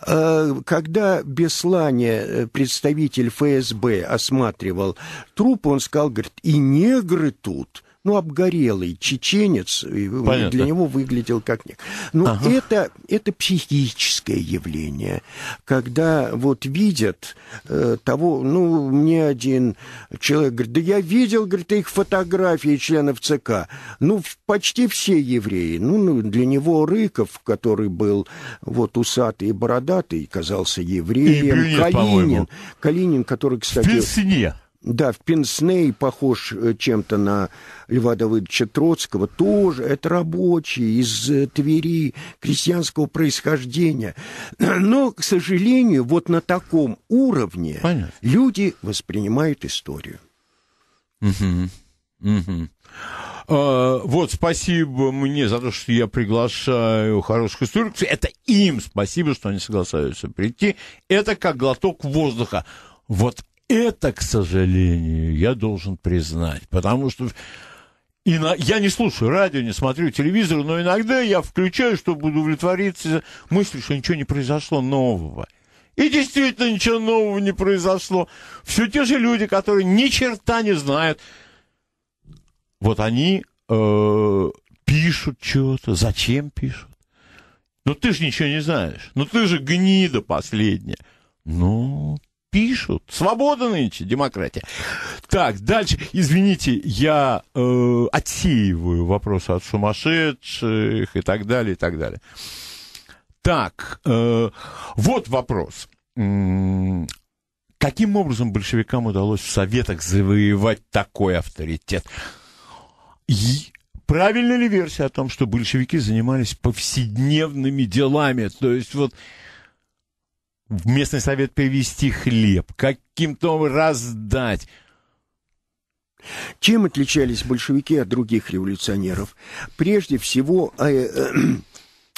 Speaker 2: А, когда Беслане э, представитель ФСБ осматривал труп, он сказал, говорит, и негры тут – ну, обгорелый чеченец, Понятно. для него выглядел как нет. Но ну, ага. это, это психическое явление, когда вот видят э, того, ну, мне один человек говорит, да я видел, говорит, их фотографии членов ЦК, ну, почти все евреи, ну, ну для него Рыков, который был вот усатый и бородатый, казался евреем, и брюнет, Калинин, Калинин, который, кстати... В пенсине. Да, в Пенсней похож э, чем-то на Льва Давыдовича Троцкого. Тоже это рабочие из э, Твери, крестьянского происхождения. *clears throat* Но, к сожалению, вот на таком уровне Понятно. люди воспринимают историю.
Speaker 1: Угу. Угу.
Speaker 2: А, вот, спасибо
Speaker 1: мне за то, что я приглашаю хороших историков. Это им спасибо, что они согласаются прийти. Это как глоток воздуха. Вот это, к сожалению, я должен признать, потому что и на... Я не слушаю радио, не смотрю телевизор, но иногда я включаю, чтобы удовлетвориться мыслью, что ничего не произошло нового. И действительно ничего нового не произошло. Все те же люди, которые ни черта не знают, вот они э, пишут что-то. Зачем пишут? Ну ты же ничего не знаешь. Ну ты же гнида последняя. Ну, пишут. Свобода нынче, демократия. Так, дальше. Извините, я э, отсеиваю вопросы от сумасшедших и так далее, и так далее. Так, э, вот вопрос. Каким образом большевикам удалось в Советах завоевать такой авторитет? И правильно ли версия о том, что большевики занимались повседневными делами? То есть вот
Speaker 2: в местный совет привезти хлеб, каким-то раздать. Чем отличались большевики от других революционеров? Прежде всего, э, э,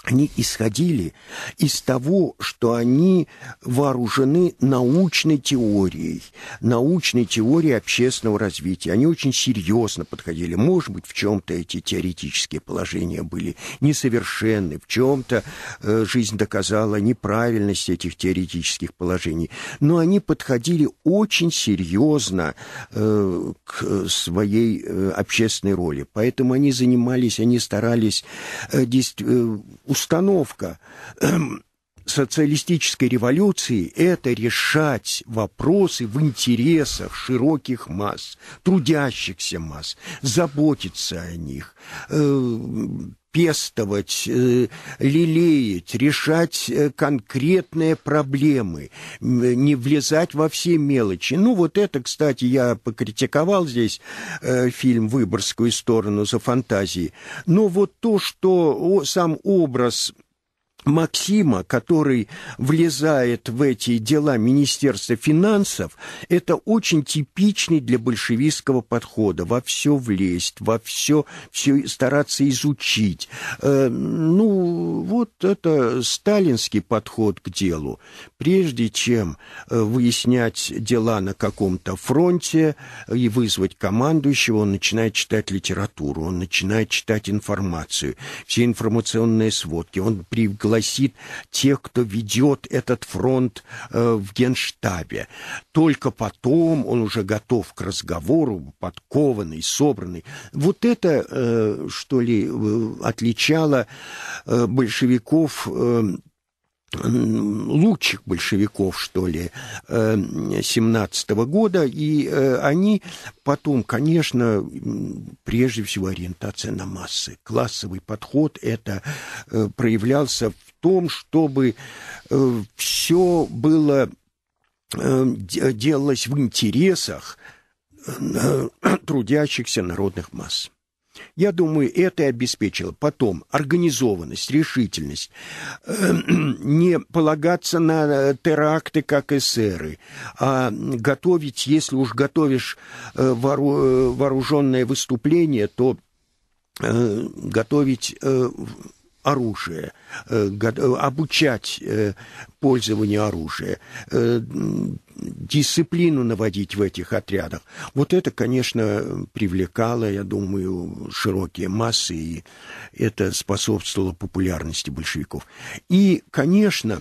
Speaker 2: они исходили из того, что они вооружены научной теорией, научной теорией общественного развития. Они очень серьезно подходили. Может быть, в чем-то эти теоретические положения были несовершенны, в чем-то э, жизнь доказала неправильность этих теоретических положений. Но они подходили очень серьезно э, к своей э, общественной роли. Поэтому они занимались, они старались э, действовать э, установка эм, социалистической революции – это решать вопросы в интересах широких масс, трудящихся масс, заботиться о них, э, пестовать, э, лелеять, решать э, конкретные проблемы, не влезать во все мелочи. Ну, вот это, кстати, я покритиковал здесь э, фильм «Выборгскую сторону» за фантазии. Но вот то, что сам образ Максима, который влезает в эти дела Министерства финансов, это очень типичный для большевистского подхода. Во все влезть, во все, все стараться изучить. Э, ну, вот это сталинский подход к делу. Прежде чем э, выяснять дела на каком-то фронте э, и вызвать командующего, он начинает читать литературу, он начинает читать информацию, все информационные сводки, он приглашает гласит тех, кто ведет этот фронт э, в Генштабе. Только потом он уже готов к разговору, подкованный, собранный. Вот это, э, что ли, э, отличало э, большевиков... Э, лучших большевиков, что ли, 17 э, -го года, и э, они потом, конечно, прежде всего ориентация на массы. Классовый подход это э, проявлялся в том, чтобы все было делалось в интересах трудящихся народных масс. Я думаю, это и обеспечило потом организованность, решительность, эм, *clears throat* не полагаться на э, теракты, как эсеры, а готовить, если уж готовишь э, э, вооруженное выступление, то готовить оружие, э, э, обучать э, пользованию оружия, дисциплину наводить в этих отрядах. Вот это, конечно, привлекало, я думаю, широкие массы, и это способствовало популярности большевиков. И, конечно,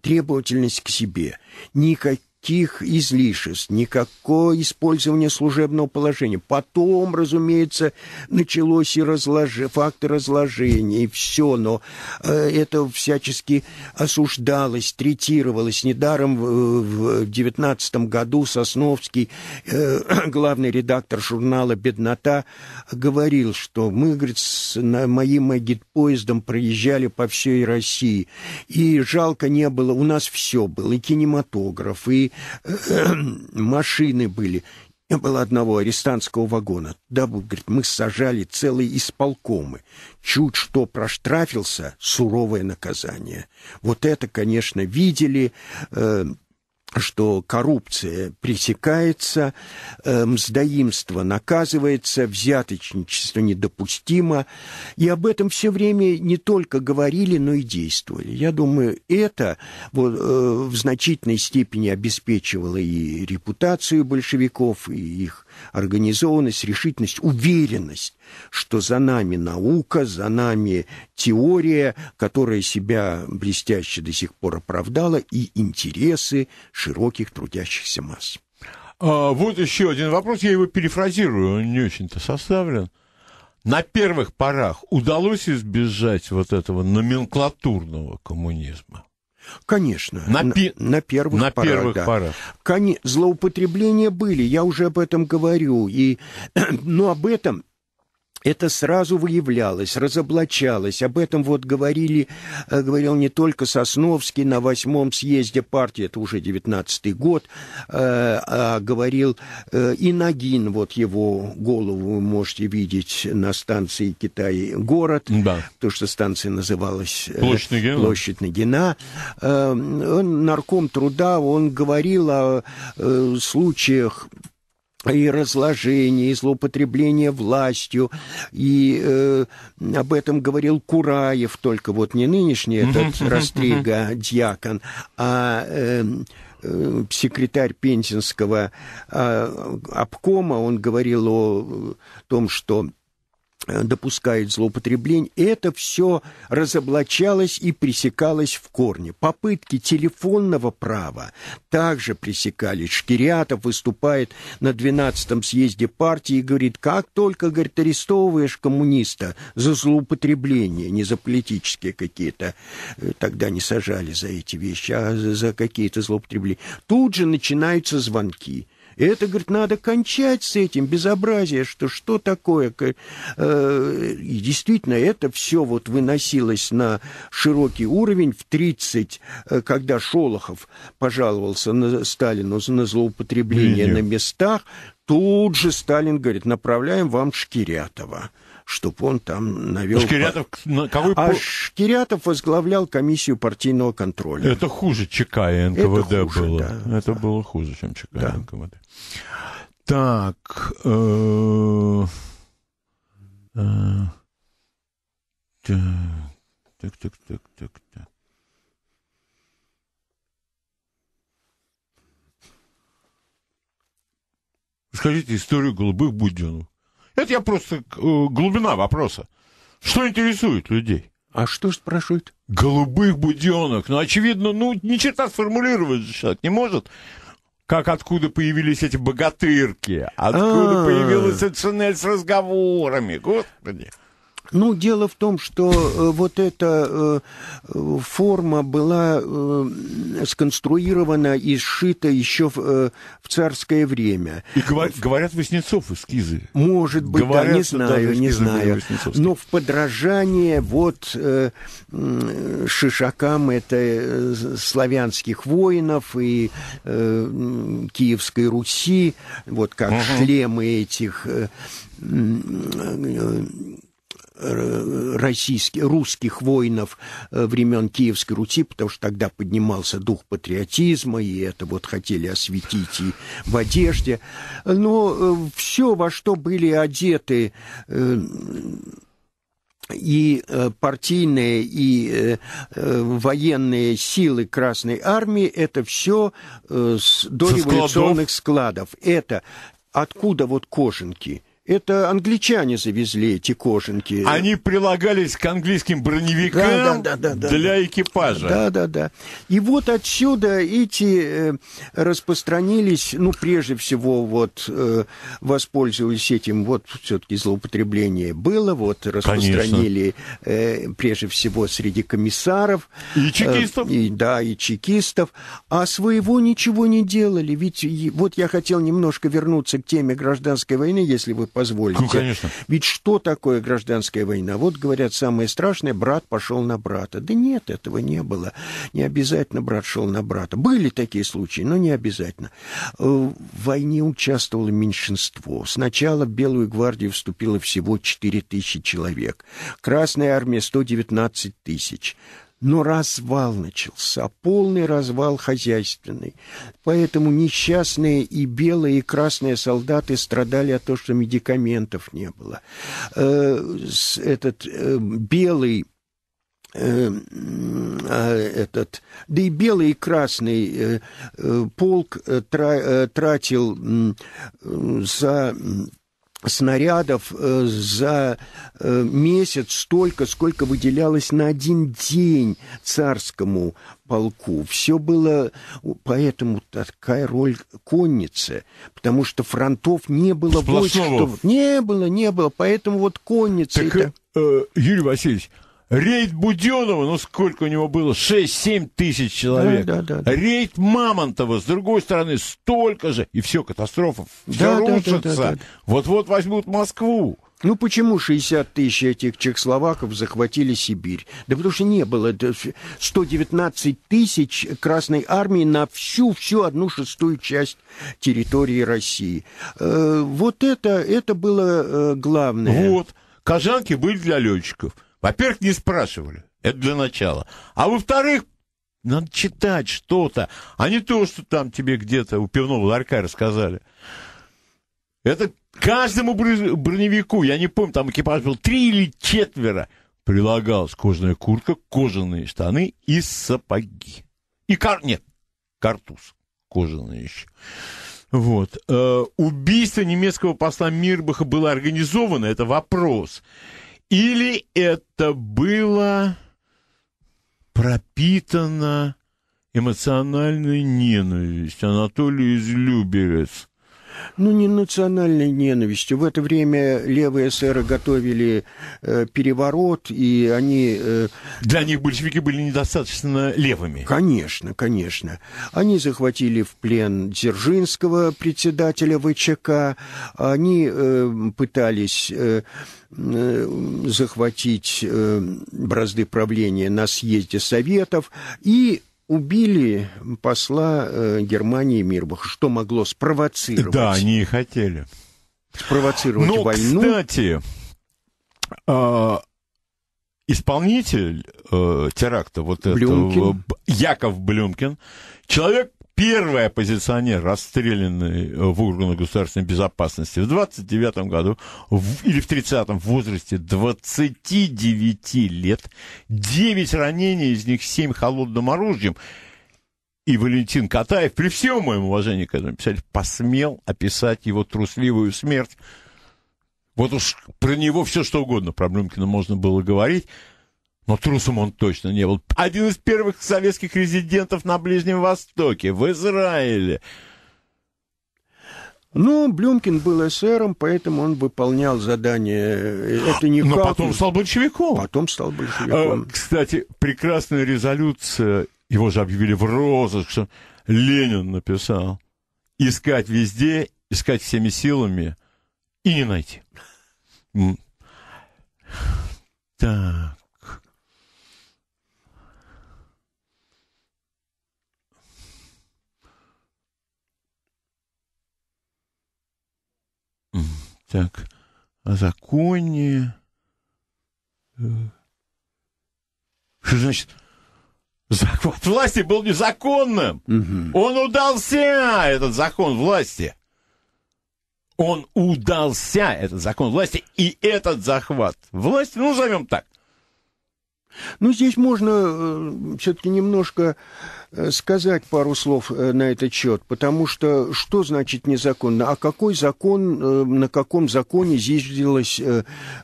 Speaker 2: требовательность к себе. Никаких никаких излишеств, никакого использования служебного положения. Потом, разумеется, началось и разлож... факты разложения, и все, но э, это всячески осуждалось, третировалось. Недаром в девятнадцатом году Сосновский, э, *clears throat* главный редактор журнала «Беднота», говорил, что мы, говорит, с моим агитпоездом проезжали по всей России, и жалко не было, у нас все было, и кинематограф, и *clears throat* машины были. Не было одного арестантского вагона. Да, был, говорит, мы сажали целые исполкомы. Чуть что проштрафился, суровое наказание. Вот это, конечно, видели. Э, что коррупция пресекается, э, эм, мздоимство наказывается, взяточничество недопустимо. И об этом все время не только говорили, но и действовали. Я думаю, это вот, э, в значительной степени обеспечивало и репутацию большевиков, и их организованность, решительность, уверенность, что за нами наука, за нами теория, которая себя блестяще до сих пор оправдала, и интересы, широких трудящихся масс.
Speaker 1: А, вот еще один вопрос, я его перефразирую, он не очень-то составлен. На первых порах удалось избежать вот этого номенклатурного коммунизма?
Speaker 2: Конечно. На, пи... на первых на порах. Первых да. порах. Кон... Злоупотребления были, я уже об этом говорю. И... *clears throat* Но об этом это сразу выявлялось, разоблачалось. Об этом вот говорили, э, говорил не только Сосновский на восьмом съезде партии, это уже девятнадцатый год, э, а говорил э, и Нагин, вот его голову вы можете видеть на станции Китай-город, да. потому что станция называлась Площадь Нагина. Площадь Нагина. Он нарком труда, он говорил о случаях и разложение, и злоупотребление властью, и э, об этом говорил Кураев, только вот не нынешний этот Растрига дьякон, а э, э, секретарь Пензенского э, обкома, он говорил о том, что Э, допускает злоупотребление, это все разоблачалось и пресекалось в корне. Попытки телефонного права также пресекались. Шкирятов выступает на 12-м съезде партии и говорит, как только, говорит, арестовываешь коммуниста за злоупотребление, не за политические какие-то, э, тогда не сажали за эти вещи, а за какие-то злоупотребления, тут же начинаются звонки – это, говорит, надо кончать с этим безобразие, что что такое. Э, и действительно, это все вот выносилось на широкий уровень в 30, э, когда Шолохов пожаловался на Сталину на злоупотребление Нет. на местах, тут же Сталин говорит, направляем вам Шкирятова чтобы он там навел... А Шкирятов, какой... А Шкирятов возглавлял комиссию партийного контроля. Это
Speaker 1: хуже ЧК и НКВд Это хуже, было. Да, Это да. было хуже, чем ЧК да. и НКВд. Так. так, так, так, так, так. Скажите историю голубых буденов. Это я просто э, глубина вопроса. Что интересует людей? А что ж спрашивают? Голубых буденок. Ну, очевидно, ну, ни черта сформулировать человек не может как откуда появились эти богатырки, откуда А-а-а. появилась эта Шинель с разговорами, господи.
Speaker 2: Ну, дело в том, что э, вот эта э, форма была э, сконструирована и сшита еще в, в царское время.
Speaker 1: И говор, говорят Васнецов эскизы.
Speaker 2: Может быть, говорят, да, не знаю, не знаю. Но в подражание вот шишакам это славянских воинов и Киевской Руси, вот как угу. шлемы этих Э, российских, русских воинов э, времен Киевской Руси, потому что тогда поднимался дух патриотизма, и это вот хотели осветить и в одежде. Но э, все, во что были одеты и партийные, и военные силы Красной Армии, это все с дореволюционных складов. Это откуда вот кожанки? Это англичане завезли эти кожанки. Они прилагались к английским броневикам да, да, да, да, для экипажа. Да, да, да. И вот отсюда эти э, распространились, ну, прежде всего, вот, э, воспользовались этим, вот, все-таки злоупотребление было, вот, распространили, Конечно. Э, прежде всего, среди комиссаров. И чекистов. и, да, и чекистов. А своего ничего не делали. Ведь, вот я хотел немножко вернуться к теме гражданской войны, если вы позволите. Ну, конечно. Ведь что такое гражданская война? Вот, говорят, самое страшное, брат пошел на брата. Да нет, этого не было. Не обязательно брат шел на брата. Были такие случаи, но не обязательно. Э, в войне участвовало меньшинство. Сначала в Белую гвардию вступило всего 4 тысячи человек. Красная армия 119 тысяч. Но развал начался, полный развал хозяйственный. Поэтому несчастные и белые, и красные солдаты страдали от того, что медикаментов не было. Э, этот э, белый э, этот, да и белый и красный полк тратил за снарядов э, за э, месяц столько, сколько выделялось на один день царскому полку. Все было, поэтому такая роль конницы, потому что фронтов не было. Сплошного. Больше, что... Не было, не было, поэтому вот конница... Так,
Speaker 1: это... Э, Юрий Васильевич, Рейд Буденова, ну сколько у него было? 6-7 тысяч человек. Да, да, да, да. Рейд Мамонтова, с другой стороны, столько же. И все, катастрофа.
Speaker 2: Все да, рушится. Да, да, да, да. Вот-вот возьмут Москву. Ну почему 60 тысяч этих чехословаков захватили Сибирь? Да потому что не было 119 тысяч Красной Армии на всю-всю одну шестую часть территории России. Э, вот это, это было э, главное. Вот. Казанки
Speaker 1: были для летчиков. Во-первых, не спрашивали. Это для начала. А во-вторых, надо читать что-то, а не то, что там тебе где-то у пивного ларька рассказали. Это каждому броневику, я не помню, там экипаж был три или четверо, прилагалась кожаная куртка, кожаные штаны и сапоги. И кар... Нет, картуз кожаный еще. Вот. Э, убийство немецкого посла Мирбаха было организовано, это вопрос. Или это было пропитано эмоциональной ненавистью Анатолий Излюбевец,
Speaker 2: ну, не национальной ненавистью. В это время левые эсеры готовили э, переворот, и они... Э... Для них большевики были недостаточно левыми. Конечно, конечно. Они захватили в плен Дзержинского, председателя ВЧК. Они э, пытались... Э, э захватить э, бразды правления на съезде Советов и убили посла э, Германии Мирбаха, что могло спровоцировать. Да,
Speaker 1: они и хотели. Спровоцировать Но, ну, войну. Кстати, э, исполнитель э, теракта, вот Блюмкин. этого, Яков Блюмкин, человек первый оппозиционер, расстрелянный э, в органах государственной безопасности в 29 году в, или в 30-м в возрасте 29 лет, 9 ранений, из них 7 холодным оружием, и Валентин Катаев, при всем моем уважении к этому писателю, посмел описать его трусливую смерть. Вот уж про него все что угодно про Блюмкина можно было говорить, но трусом он точно не был. Один из первых советских
Speaker 2: резидентов на Ближнем Востоке, в Израиле. Ну, Блюмкин был эсером, поэтому он выполнял задание. Э, это не Но потом стал большевиком. Потом стал большевиком.
Speaker 1: А, кстати, прекрасная резолюция, его же объявили в розыск, что Ленин написал. Искать везде, искать всеми силами и не найти. Так. так, о а законе. Э, что значит, захват власти был незаконным? Угу. Он удался, этот закон власти. Он удался, этот закон власти, и этот захват власти, ну, назовем так.
Speaker 2: Ну, здесь можно э, все-таки немножко Э, сказать пару слов э, на этот счет, потому что что значит незаконно? А какой закон, э, на каком законе зиждилась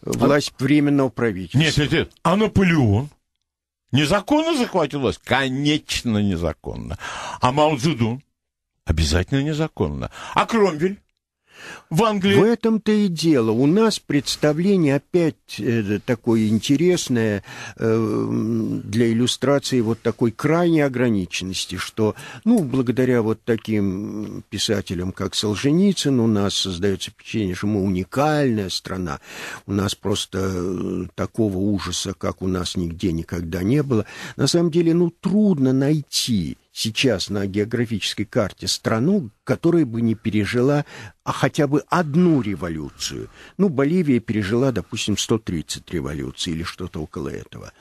Speaker 2: власть временного правительства? Нет, нет, нет. А Наполеон?
Speaker 1: Незаконно захватил власть? Конечно, незаконно. А Мао Цзэдун? Обязательно незаконно. А Кромвель?
Speaker 2: в Англии. В этом-то и дело. У нас представление опять э, такое интересное э, для иллюстрации вот такой крайней ограниченности, что, ну, благодаря вот таким писателям, как Солженицын, у нас создается впечатление, что мы уникальная страна. У нас просто э, такого ужаса, как у нас нигде никогда не было. На самом деле, ну, трудно найти сейчас на географической карте страну, которая бы не пережила а хотя бы одну революцию. Ну, Боливия пережила, допустим, 130 революций или что-то около этого.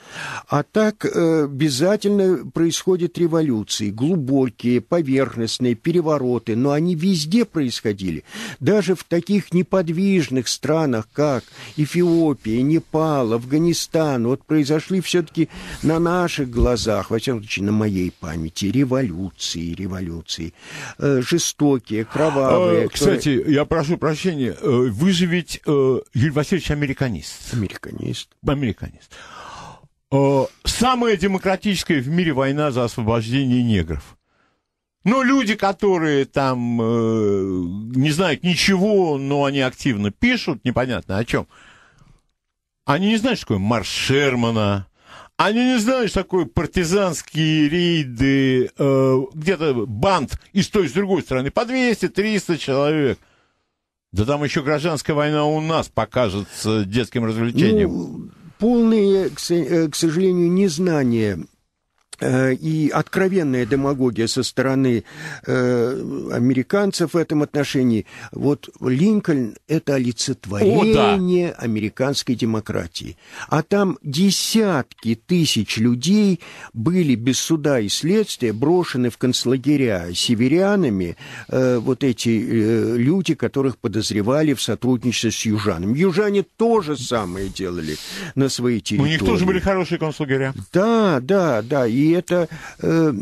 Speaker 2: А так э, обязательно происходят революции, глубокие, поверхностные, перевороты, но они везде происходили. Даже в таких неподвижных странах, как Эфиопия, Непал, Афганистан, вот произошли все-таки на наших глазах, во всяком случае, на моей памяти, революции революции, революции. Э, жестокие, кровавые. Э, кстати,
Speaker 1: которые... я прошу прощения, э, вы же Юрий Васильевич американист. Американист. Американист. Самая демократическая в мире война за освобождение негров. Но ну, люди, которые там э, не знают ничего, но они активно пишут, непонятно о чем. Они не знают, что такое марш Шермана, они не знают, такой партизанские рейды, э, где-то банд и с той, и с другой стороны. По 200-300 человек. Да там еще гражданская война у нас покажется детским развлечением. Ну,
Speaker 2: полное, к э, сожалению, незнание Э, и откровенная демагогия со стороны э, американцев в этом отношении. Вот Линкольн – это олицетворение О, да. американской демократии. А там десятки тысяч людей были без суда и следствия брошены в концлагеря северянами, э, вот эти э, люди, которых подозревали в сотрудничестве с южанами. Южане тоже самое делали на своей территории. У них тоже были
Speaker 1: хорошие концлагеря.
Speaker 2: Да, да, да. И studierte äh,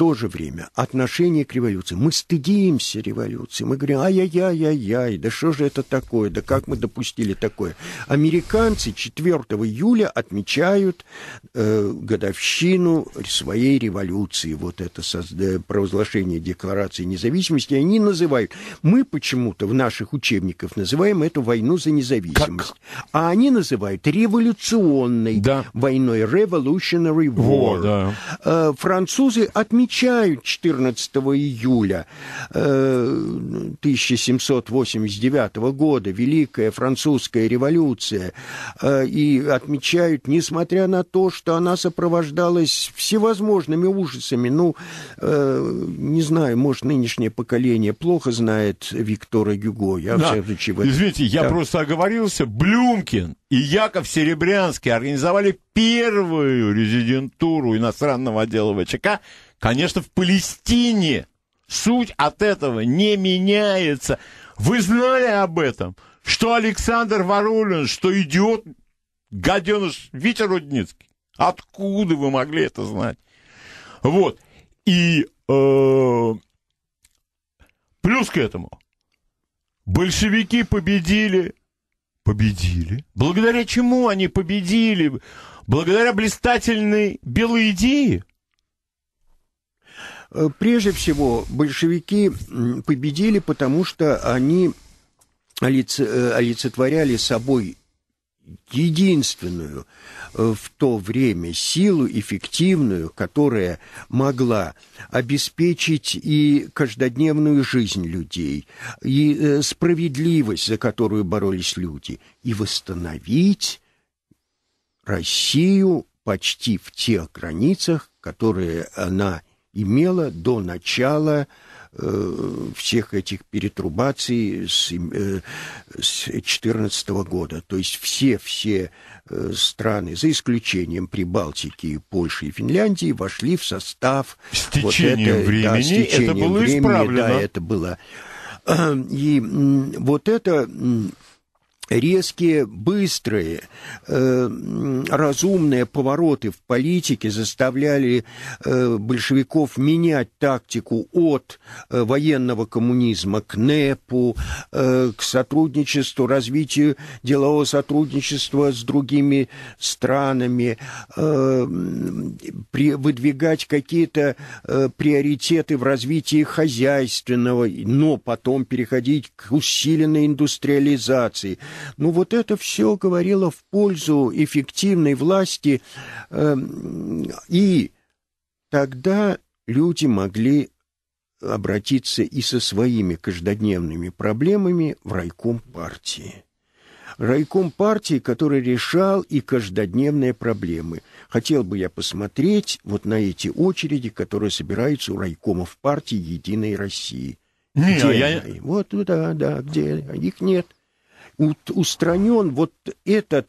Speaker 2: то же время отношение к революции. Мы стыдимся революции. Мы говорим, ай-яй-яй-яй-яй, да что же это такое, да как мы допустили такое. Американцы 4 июля отмечают э, годовщину своей революции. Вот это созда... провозглашение Декларации независимости. Они называют, мы почему-то в наших учебниках называем эту войну за независимость. Как? А они называют революционной да. войной, revolutionary war. Во, да. Э, французы отмечают отмечают 14 июля 1789 э, года, Великая Французская революция, э, и отмечают, несмотря на то, что она сопровождалась всевозможными ужасами. Ну, э, не знаю, может, нынешнее поколение плохо знает Виктора Гюго. Я, да. случае, в... Извините, я да. просто
Speaker 1: оговорился. Блюмкин и Яков Серебрянский организовали первую резидентуру иностранного отдела ВЧК Конечно, в Палестине суть от этого не меняется. Вы знали об этом, что Александр Варулин, что идиот, гаденыш Витя Рудницкий. Откуда вы могли это знать? Вот. И э, плюс к этому, большевики победили. Победили. Благодаря чему они победили? Благодаря блистательной белой идее.
Speaker 2: Э, прежде всего, большевики победили, потому что они э, олицетворяли собой единственную э, в то время силу эффективную, которая могла обеспечить и каждодневную жизнь людей, и справедливость, за которую боролись люди, и восстановить Россию почти в тех границах, которые она имела до начала э, всех этих перетрубаций с, э, с 14 года. То есть все-все э, страны, за исключением Прибалтики, Польши и Финляндии, вошли в состав... С течением вот это, времени да, с течением это было времени, исправлено. Да, это было... И вот это резкие, быстрые, э, разумные повороты в политике заставляли э, большевиков менять тактику от э, военного коммунизма к НЭПу, э, к сотрудничеству, развитию делового сотрудничества с другими странами, э, при, выдвигать какие-то э, приоритеты в развитии хозяйственного, но потом переходить к усиленной индустриализации – ну вот это все говорило в пользу эффективной власти, эм, и тогда люди могли обратиться и со своими каждодневными проблемами в райком партии. Райком партии, который решал и каждодневные проблемы. Хотел бы я посмотреть вот на эти очереди, которые собираются у райкомов партии «Единой России». Не, а где я... Они? Вот, ну да, да, где? Их нет устранен вот этот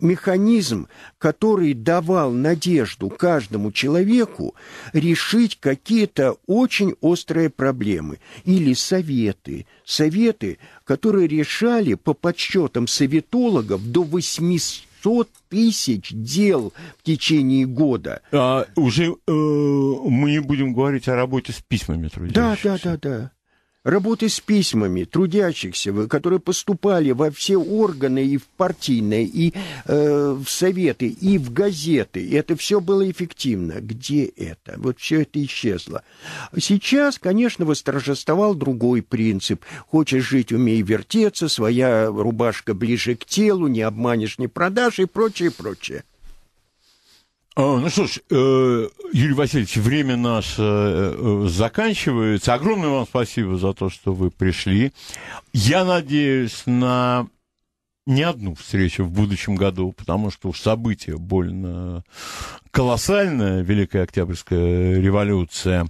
Speaker 2: механизм, который давал надежду каждому человеку решить какие-то очень острые проблемы. Или советы. Советы, которые решали по подсчетам советологов до 800 тысяч дел в течение года. А, уже э, мы не будем говорить о работе с письмами трудящихся. Да, да, да, да работы с письмами трудящихся, которые поступали во все органы и в партийные, и э, в советы, и в газеты. и Это все было эффективно. Где это? Вот все это исчезло. Сейчас, конечно, восторжествовал другой принцип. Хочешь жить, умей вертеться, своя рубашка ближе к телу, не обманешь, не продашь и прочее, прочее. А, ну что ж, э,
Speaker 1: Юрий Васильевич, время наше э, э, заканчивается. Огромное вам спасибо за то, что вы пришли. Я надеюсь на не одну встречу в будущем году, потому что уж событие больно колоссальное, Великая Октябрьская революция.